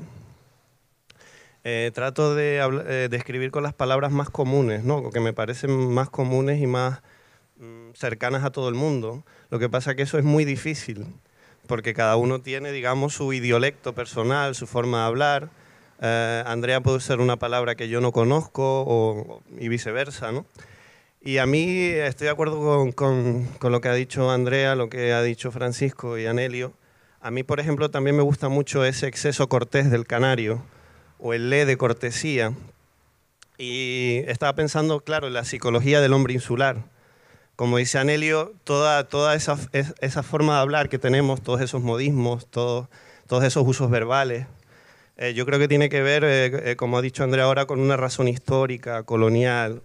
eh, trato eh, de, escribir con las palabras más comunes, ¿no? que me parecen más comunes y más mm, cercanas a todo el mundo. Lo que pasa es que eso es muy difícil, porque cada uno tiene, digamos, su idiolecto personal, su forma de hablar. Eh, Andrea puede ser una palabra que yo no conozco y viceversa. Y a mí estoy de acuerdo con lo que ha dicho Andrea, lo que ha dicho Francisco y Anelio. A mí, por ejemplo, también me gusta mucho ese exceso cortés del canario o el le de cortesía. Y estaba pensando, claro, en la psicología del hombre insular. Como dice Anelio, toda, toda esa, forma de hablar que tenemos, todos esos modismos, todos, todos esos usos verbales, eh, yo creo que tiene que ver, eh, eh, como ha dicho Andrea ahora, con una razón histórica, colonial,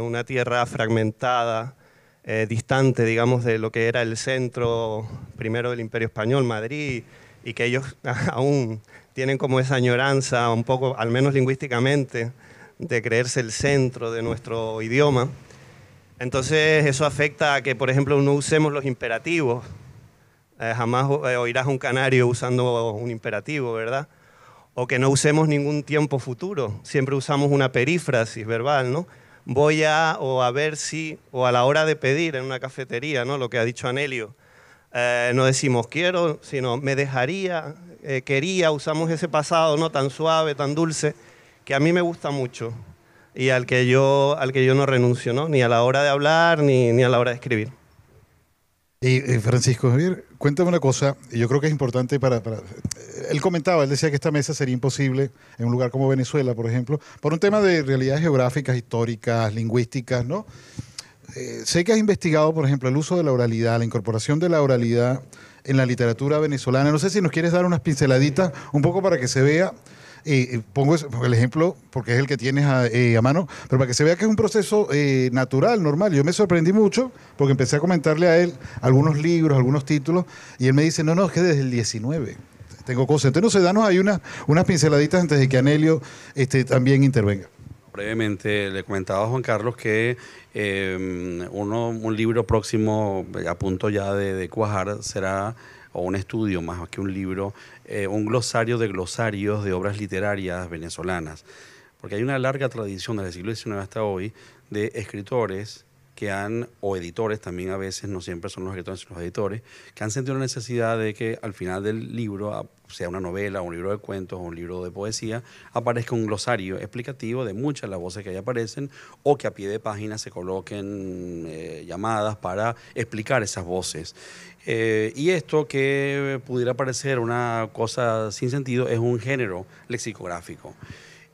una tierra fragmentada, distante, digamos, de lo que era el centro primero del Imperio Español, Madrid, y que ellos aún tienen como esa añoranza, un poco, al menos lingüísticamente, de creerse el centro de nuestro idioma. Entonces eso afecta a que, por ejemplo, no usemos los imperativos. Eh, jamás eh, oirás un canario usando un imperativo, ¿verdad? O que no usemos ningún tiempo futuro. Siempre usamos una perífrasis verbal, ¿no? Voy a o a ver si, o a la hora de pedir en una cafetería, ¿no? Lo que ha dicho Anelio eh, no decimos quiero, sino me dejaría, eh, quería, usamos ese pasado no tan suave, tan dulce, que a mí me gusta mucho y al que yo, al que yo no renuncio, ¿no? ni a la hora de hablar ni, ni a la hora de escribir. Y Francisco Javier, cuéntame una cosa, yo creo que es importante para, para, Él comentaba, él decía que esta mesa sería imposible en un lugar como Venezuela, por ejemplo, por un tema de realidades geográficas, históricas, lingüísticas, ¿no? Eh, sé que has investigado, por ejemplo, el uso de la oralidad, la incorporación de la oralidad en la literatura venezolana. No sé si nos quieres dar unas pinceladitas un poco para que se vea. y eh, eh, pongo el ejemplo porque es el que tienes a, mano, pero para que se vea que es un proceso natural, normal. Yo me sorprendí mucho porque empecé a comentarle a él algunos libros, algunos títulos, y él me dice, no, no, es que desde el 19 tengo cosas. Entonces, no sé, danos ahí unas, unas pinceladitas antes de que Anelio este, también intervenga. Brevemente, le comentaba a Juan Carlos que em, uno, un libro próximo, eh, a punto ya de, cuajar, será o un estudio más que un libro, eh, un glosario de glosarios de obras literarias venezolanas. Porque hay una larga tradición desde el siglo XIX hasta hoy de escritores que han, o editores también a veces, no siempre son los escritores, los editores, que han sentido la necesidad de que al final del libro, sea una novela, un libro de cuentos, o un libro de poesía, aparezca un glosario explicativo de muchas de las voces que ahí aparecen, o que a pie de página se coloquen eh, llamadas para explicar esas voces. Eh, y esto que pudiera parecer una cosa sin sentido es un género lexicográfico.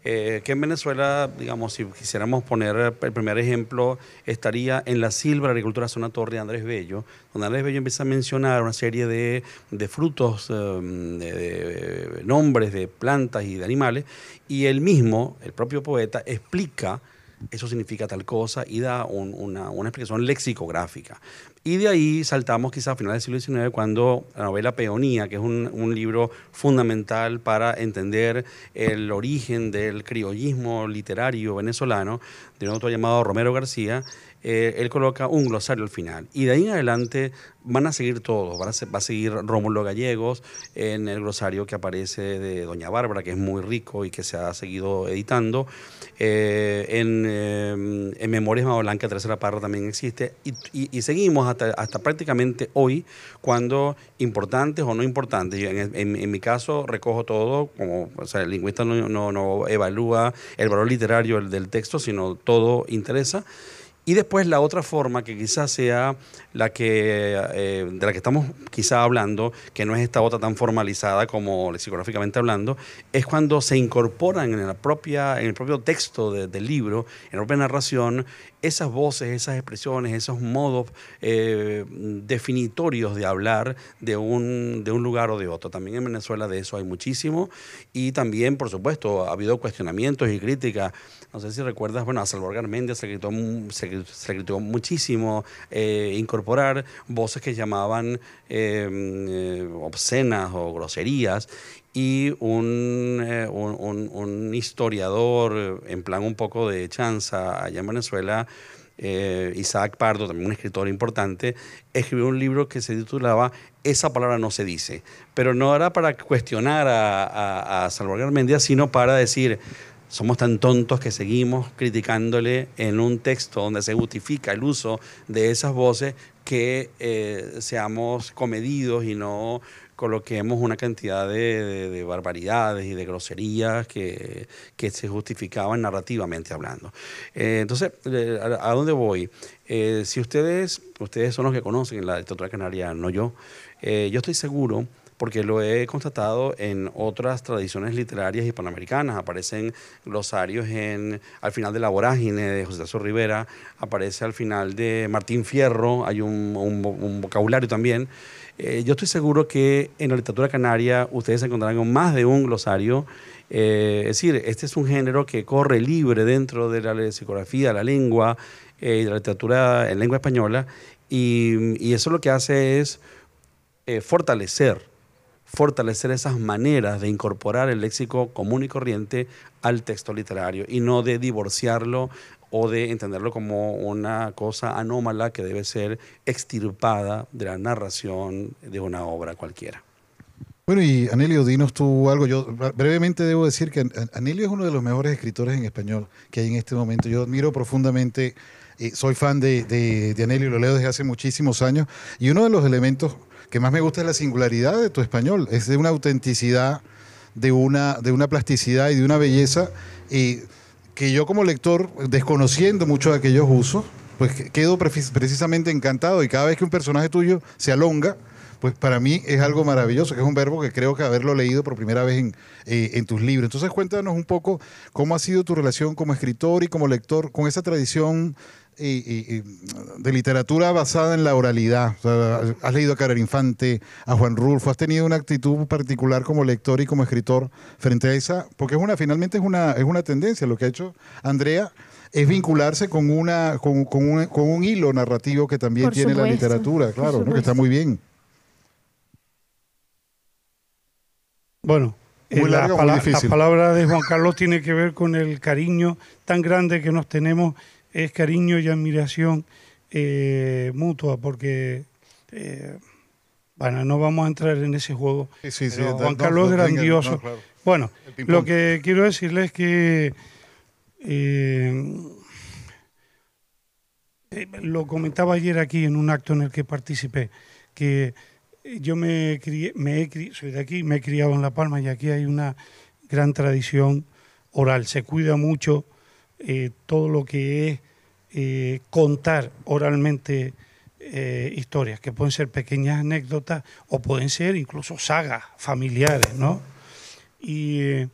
Eh, que en Venezuela, digamos, si quisiéramos poner el primer ejemplo, estaría en la silva agricultura zona torre de Andrés Bello, donde Andrés Bello empieza a mencionar una serie de, frutos, eh, de, de nombres de plantas y de animales, y él mismo, el propio poeta, explica eso significa tal cosa, y da una, explicación lexicográfica. Y de ahí saltamos quizás a finales del siglo XIX cuando la novela Peonía, que es un libro fundamental para entender el origen del criollismo literario venezolano, de un autor llamado Romero García, eh, él coloca un glosario al final. Y de ahí en adelante van a seguir todos, va a seguir Rómulo Gallegos en el glosario que aparece de Doña Bárbara, que es muy rico y que se ha seguido editando. Eh, en, eh, en, Memorias Madolanca, Tercera Parra también existe. Y, seguimos hasta, prácticamente hoy, cuando importantes o no importantes. En, en, mi caso recojo todo, como el lingüista no, evalúa el valor literario del texto, sino todo interesa. Y después la otra forma, que quizás sea la que, eh, de la que estamos quizá hablando, que no es esta otra tan formalizada como psicológicamente hablando, es cuando se incorporan en, la propia, en el propio texto del libro, en la propia narración, esas voces, esas expresiones, esos modos eh, definitorios de hablar de un, de un lugar o de otro. También en Venezuela de eso hay muchísimo y también, por supuesto, ha habido cuestionamientos y críticas no sé si recuerdas, bueno, a Salvador Garmendia se gritó, se, muchísimo eh, incorporar voces que llamaban em, eh, obscenas o groserías y un, eh, un, historiador en plan un poco de chanza allá en Venezuela, Isaac Pardo, también un escritor importante, escribió un libro que se titulaba Esa palabra no se dice, pero no era para cuestionar a, a, a Salvador Garmendia, sino para decir somos tan tontos que seguimos criticándole en un texto donde se justifica el uso de esas voces que eh, seamos comedidos y no coloquemos una cantidad de, barbaridades y de groserías que, se justificaban narrativamente hablando. Eh, entonces, eh, ¿a, dónde voy? si ustedes, ustedes son los que conocen la historia canaria, no yo, yo estoy seguro porque lo he constatado en otras tradiciones literarias hispanoamericanas. Aparecen glosarios en, al final de La Vorágine de José Tasso Rivera, aparece al final de Martín Fierro, hay un, vocabulario también. Eh, yo estoy seguro que en la literatura canaria ustedes encontrarán más de un glosario. Eh, es decir, este es un género que corre libre dentro de la lexicografía, la lengua eh, la literatura en lengua española. Y, y, eso lo que hace es eh, fortalecer fortalecer esas maneras de incorporar el léxico común y corriente al texto literario y no de divorciarlo o de entenderlo como una cosa anómala que debe ser extirpada de la narración de una obra cualquiera. Bueno, y Anelio, dinos tú algo. Yo brevemente debo decir que Anelio es uno de los mejores escritores en español que hay en este momento. Yo admiro profundamente, y eh, soy fan de, de, de Anelio, lo leo desde hace muchísimos años, y uno de los elementos que más me gusta es la singularidad de tu español. Es de una autenticidad, de una, de una plasticidad y de una belleza. Y que yo como lector, desconociendo muchos de aquellos usos, pues quedo precisamente encantado. Y cada vez que un personaje tuyo se alonga, pues para mí es algo maravilloso, que es un verbo que creo que haberlo leído por primera vez eh, en, tus libros. Entonces cuéntanos un poco cómo ha sido tu relación como escritor y como lector con esa tradición eh, eh, de literatura basada en la oralidad. has leído a Carol Infante, a Juan Rulfo, has tenido una actitud particular como lector y como escritor frente a esa, porque es una, finalmente es una, es una tendencia. Lo que ha hecho Andrea es vincularse con, una, con, con, un, hilo narrativo que también tiene la literatura, claro, que está muy bien. Bueno, eh, la, palabra de Juan Carlos tiene que ver con el cariño tan grande que nos tenemos, es cariño y admiración eh, mutua, porque eh, bueno, no vamos a entrar en ese juego. Juan Carlos es grandioso. Bueno, lo que quiero decirles es que lo comentaba ayer aquí en un acto en el que participé, que yo me, crié, me soy de aquí, me he criado en La Palma y aquí hay una gran tradición oral. Se cuida mucho eh, todo lo que es eh, contar oralmente eh, historias, que pueden ser pequeñas anécdotas o pueden ser incluso sagas familiares, Y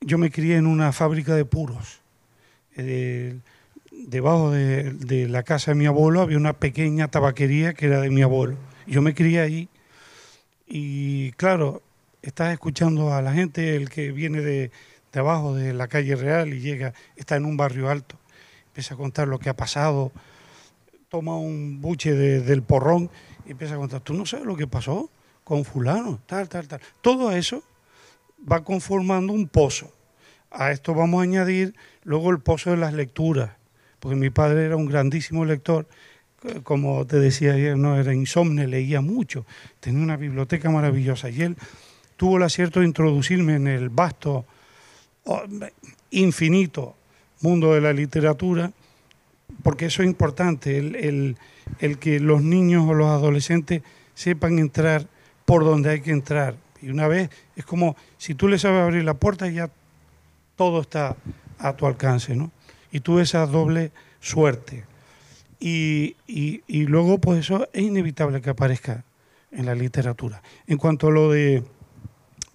yo me crié en una fábrica de puros. debajo de la casa de mi abuelo había una pequeña tabaquería que era de mi abuelo yo me crié ahí y claro, estás escuchando a la gente, el que viene de, abajo, de la calle real y llega, está en un barrio alto, empieza a contar lo que ha pasado, toma un buche del porrón y empieza a contar, tú no sabes lo que pasó con fulano, tal, tal, tal. Todo eso va conformando un pozo. A esto vamos a añadir luego el pozo de las lecturas, porque mi padre era un grandísimo lector como te decía ayer, no era insomne, leía mucho, tenía una biblioteca maravillosa y él tuvo el acierto de introducirme en el vasto, infinito mundo de la literatura, porque eso es importante, el, el que los niños o los adolescentes sepan entrar por donde hay que entrar. Y una vez es como si tú le sabes abrir la puerta, ya todo está a tu alcance, ¿no? Y tuve esa doble suerte y, luego, pues eso es inevitable que aparezca en la literatura. En cuanto a lo de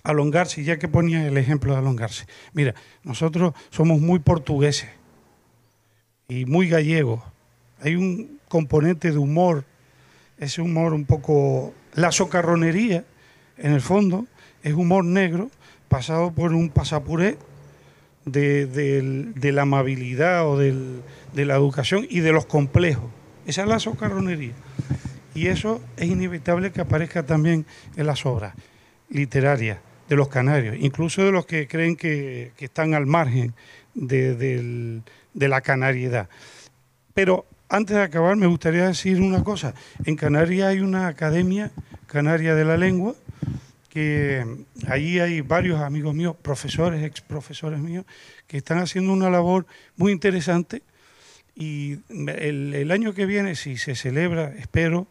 alongarse, ya que ponía el ejemplo de alongarse, mira, nosotros somos muy portugueses y muy gallegos. Hay un componente de humor, ese humor un poco... La socarronería, en el fondo, es humor negro pasado por un pasapuré de, de la amabilidad o del, de la educación y de los complejos. Esa es la socarronería. Y eso es inevitable que aparezca también en las obras literarias de los canarios, incluso de los que creen que, están al margen de, de, la canariedad. Pero antes de acabar me gustaría decir una cosa. En Canarias hay una academia canaria de la lengua que ahí hay varios amigos míos, profesores, ex profesores míos, que están haciendo una labor muy interesante. Y el, año que viene, si se celebra, espero,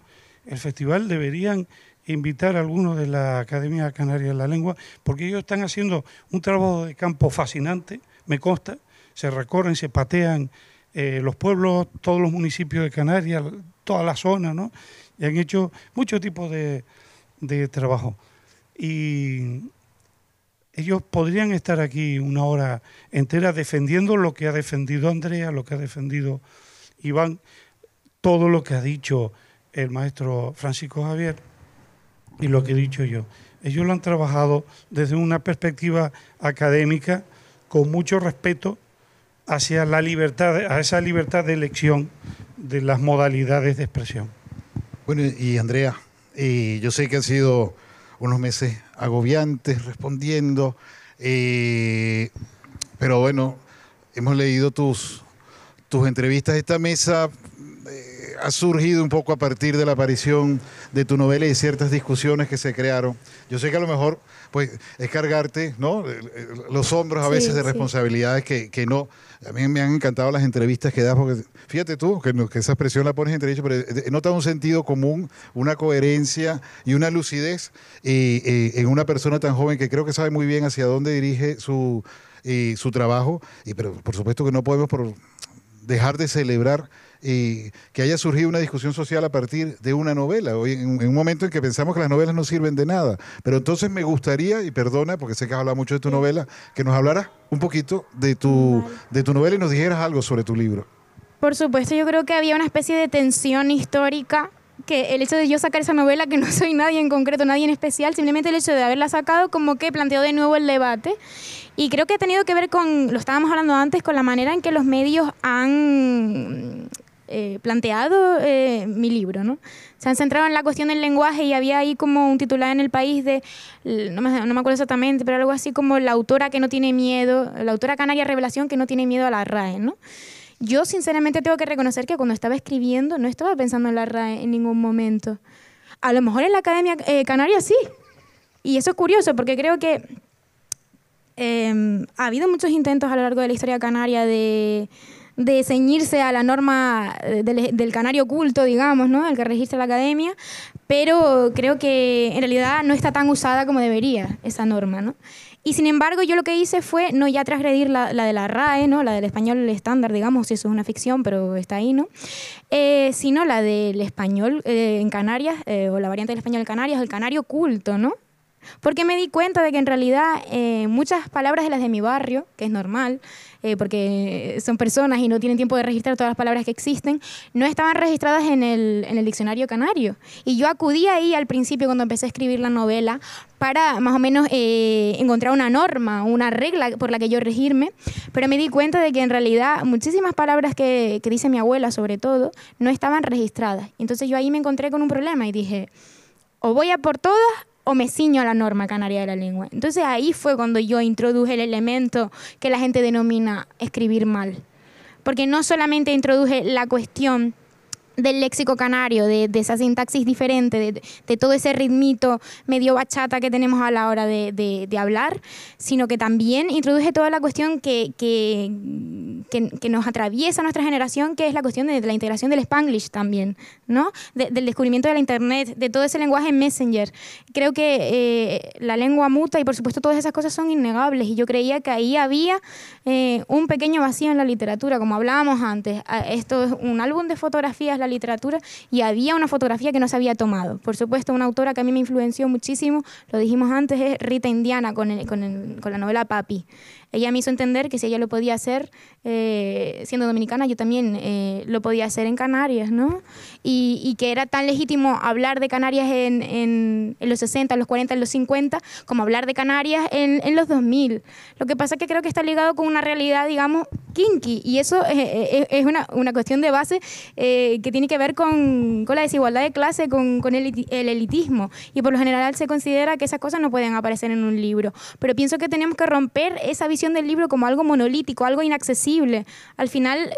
el festival, deberían invitar a algunos de la Academia Canaria de la Lengua, porque ellos están haciendo un trabajo de campo fascinante, me consta. Se recorren, se patean eh, los pueblos, todos los municipios de Canarias, toda la zona, ¿no? Y han hecho mucho tipo de trabajo y ellos podrían estar aquí una hora entera defendiendo lo que ha defendido Andrea, lo que ha defendido Iván, todo lo que ha dicho el maestro Francisco Javier y lo que he dicho yo. Ellos lo han trabajado desde una perspectiva académica con mucho respeto hacia la libertad, a esa libertad de elección de las modalidades de expresión. Bueno, y Andrea, y yo sé que han sido unos meses agobiantes respondiendo, eh, pero bueno, hemos leído tus, tus entrevistas. Esta mesa eh, ha surgido un poco a partir de la aparición de tu novela y ciertas discusiones que se crearon. Yo sé que a lo mejor pues, es cargarte ¿no? los hombros a veces de responsabilidades que no a mí me han encantado las entrevistas que das, porque fíjate tú, que, esa expresión la pones en derecho, pero eh, nota un sentido común, una coherencia y una lucidez eh, eh, en una persona tan joven que creo que sabe muy bien hacia dónde dirige su, su trabajo, y, pero por supuesto que no podemos dejar de celebrar y eh, que haya surgido una discusión social a partir de una novela, hoy en, un momento en que pensamos que las novelas no sirven de nada. Pero entonces me gustaría, y perdona, porque sé que has hablado mucho de tu novela, que nos hablaras un poquito de tu, de tu novela y nos dijeras algo sobre tu libro. Por supuesto, yo creo que había una especie de tensión histórica que el hecho de yo sacar esa novela, que no soy nadie en concreto, nadie en especial, simplemente el hecho de haberla sacado como que planteó de nuevo el debate. Y creo que ha tenido que ver con, lo estábamos hablando antes, con la manera en que los medios han eh, planteado eh, mi libro. ¿no? Se han centrado en la cuestión del lenguaje y había ahí como un titular en el país de, no me, acuerdo exactamente, pero algo así como la autora que no tiene miedo, la autora canaria revelación que no tiene miedo a la RAE. ¿no? Yo sinceramente tengo que reconocer que cuando estaba escribiendo no estaba pensando en la RAE en ningún momento. A lo mejor en la Academia eh, Canaria sí. Y eso es curioso porque creo que em, ha habido muchos intentos a lo largo de la historia canaria de, de ceñirse a la norma eh, e, del, canario oculto, digamos, ¿no? El que registra la academia, pero creo que en realidad no está tan usada como debería esa norma. ¿no? Y sin embargo, yo lo que hice fue no ya trasgredir la, la de la RAE, ¿no? la del español estándar, digamos, si eso es una ficción, pero está ahí, ¿no? Eh, sino la del español eh, en Canarias, o la variante del español en Canarias, el canario oculto, ¿no? Porque me di cuenta de que en realidad eh, muchas palabras de las de mi barrio, que es normal, eh, porque son personas y no tienen tiempo de registrar todas las palabras que existen, no estaban registradas en el, en el diccionario canario. Y yo acudí ahí al principio cuando empecé a escribir la novela para más o menos eh, encontrar una norma, una regla por la que yo regirme, pero me di cuenta de que en realidad muchísimas palabras que, que dice mi abuela sobre todo no estaban registradas. Entonces yo ahí me encontré con un problema y dije, o voy a por todas o me ciño a la norma canaria de la lengua. Entonces ahí fue cuando yo introduje el elemento que la gente denomina escribir mal. Porque no solamente introduje la cuestión del léxico canario, de, esa sintaxis diferente, de, todo ese ritmito medio bachata que tenemos a la hora de, hablar, sino que también introduce toda la cuestión que, que, nos atraviesa nuestra generación, que es la cuestión de, la integración del spanglish también, ¿no? del descubrimiento de la internet, de todo ese lenguaje messenger. Creo que eh, la lengua muta y por supuesto todas esas cosas son innegables y yo creía que ahí había eh, un pequeño vacío en la literatura, como hablábamos antes. Ah, esto es un álbum de fotografías, la literatura y había una fotografía que no se había tomado. Por supuesto, una autora que a mí me influenció muchísimo, lo dijimos antes, es Rita Indiana con, con, con la novela Papi. Ella me hizo entender que si ella lo podía hacer eh, siendo dominicana, yo también eh, lo podía hacer en Canarias, ¿no? Y, que era tan legítimo hablar de Canarias en, en, los 60, en los 40, en los 50, como hablar de Canarias en, en los 2000. Lo que pasa es que creo que está ligado con una realidad, digamos, kinky. Y eso es, una, una, cuestión de base eh, que tiene que ver con, la desigualdad de clase, con, el, el, elitismo. Y por lo general se considera que esas cosas no pueden aparecer en un libro. Pero pienso que tenemos que romper esa visión del libro como algo monolítico, algo inaccesible. Al final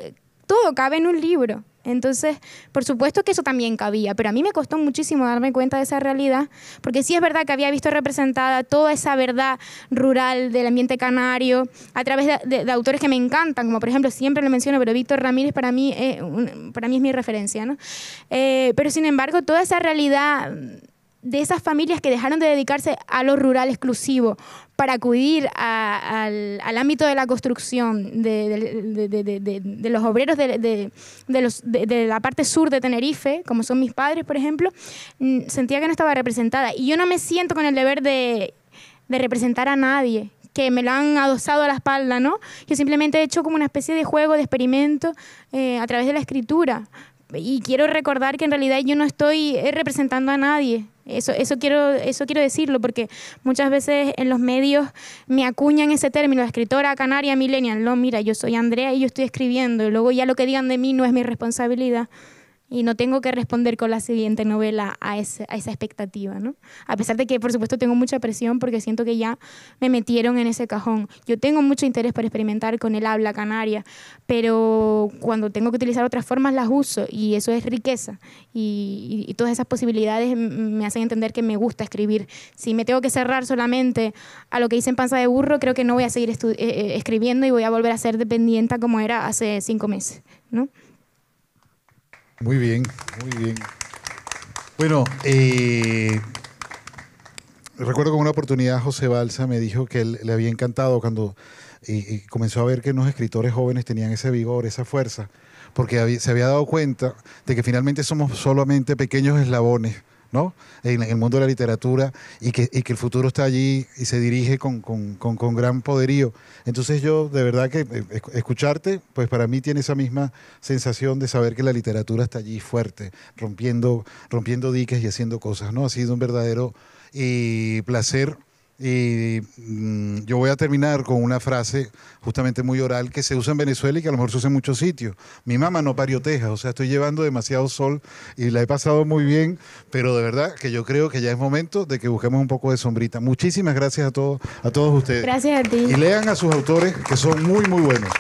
todo cabe en un libro. Entonces, por supuesto que eso también cabía, pero a mí me costó muchísimo darme cuenta de esa realidad, porque sí es verdad que había visto representada toda esa verdad rural del ambiente canario a través de, autores que me encantan, como por ejemplo, siempre lo menciono, pero Víctor Ramírez para mí, para mí es mi referencia, ¿no? Eh, pero sin embargo, toda esa realidad de esas familias que dejaron de dedicarse a lo rural exclusivo para acudir al, ámbito de la construcción de, los obreros de, la parte sur de Tenerife, como son mis padres, por ejemplo, mm, sentía que no estaba representada. Y yo no me siento con el deber de, representar a nadie que me lo han adosado a la espalda, ¿no? Yo simplemente he hecho como una especie de juego, de experimento eh, a través de la escritura. Y quiero recordar que en realidad yo no estoy eh, representando a nadie, eso, eso, quiero, eso quiero decirlo porque muchas veces en los medios me acuñan ese término, escritora canaria millennial. No, mira, yo soy Andrea y yo estoy escribiendo y luego ya lo que digan de mí no es mi responsabilidad y no tengo que responder con la siguiente novela a, esa expectativa, ¿no? A pesar de que, por supuesto, tengo mucha presión porque siento que ya me metieron en ese cajón. Yo tengo mucho interés por experimentar con el habla canaria, pero cuando tengo que utilizar otras formas las uso y eso es riqueza. Y, todas esas posibilidades me hacen entender que me gusta escribir. Si me tengo que cerrar solamente a lo que hice en Panza de Burro, creo que no voy a seguir eh, eh, escribiendo y voy a volver a ser dependiente como era hace cinco meses, ¿no? Muy bien, muy bien. Bueno, eh, recuerdo con una oportunidad José Balsa me dijo que le había encantado cuando comenzó a ver que los escritores jóvenes tenían ese vigor, esa fuerza, porque se había dado cuenta de que finalmente somos solamente pequeños eslabones en, el mundo de la literatura y que, el futuro está allí y se dirige con, gran poderío. Entonces yo de verdad que eh, escucharte, pues para mí tiene esa misma sensación de saber que la literatura está allí fuerte, rompiendo, rompiendo diques y haciendo cosas. ¿no? Ha sido un verdadero eh, placer y mm, yo voy a terminar con una frase justamente muy oral que se usa en Venezuela y que a lo mejor se usa en muchos sitios. Mi mamá no parió Texas, o sea, estoy llevando demasiado sol y la he pasado muy bien, pero de verdad que yo creo que ya es momento de que busquemos un poco de sombrita. Muchísimas gracias a todos, a todos ustedes. Gracias a ti. Y lean a sus autores que son muy, muy buenos.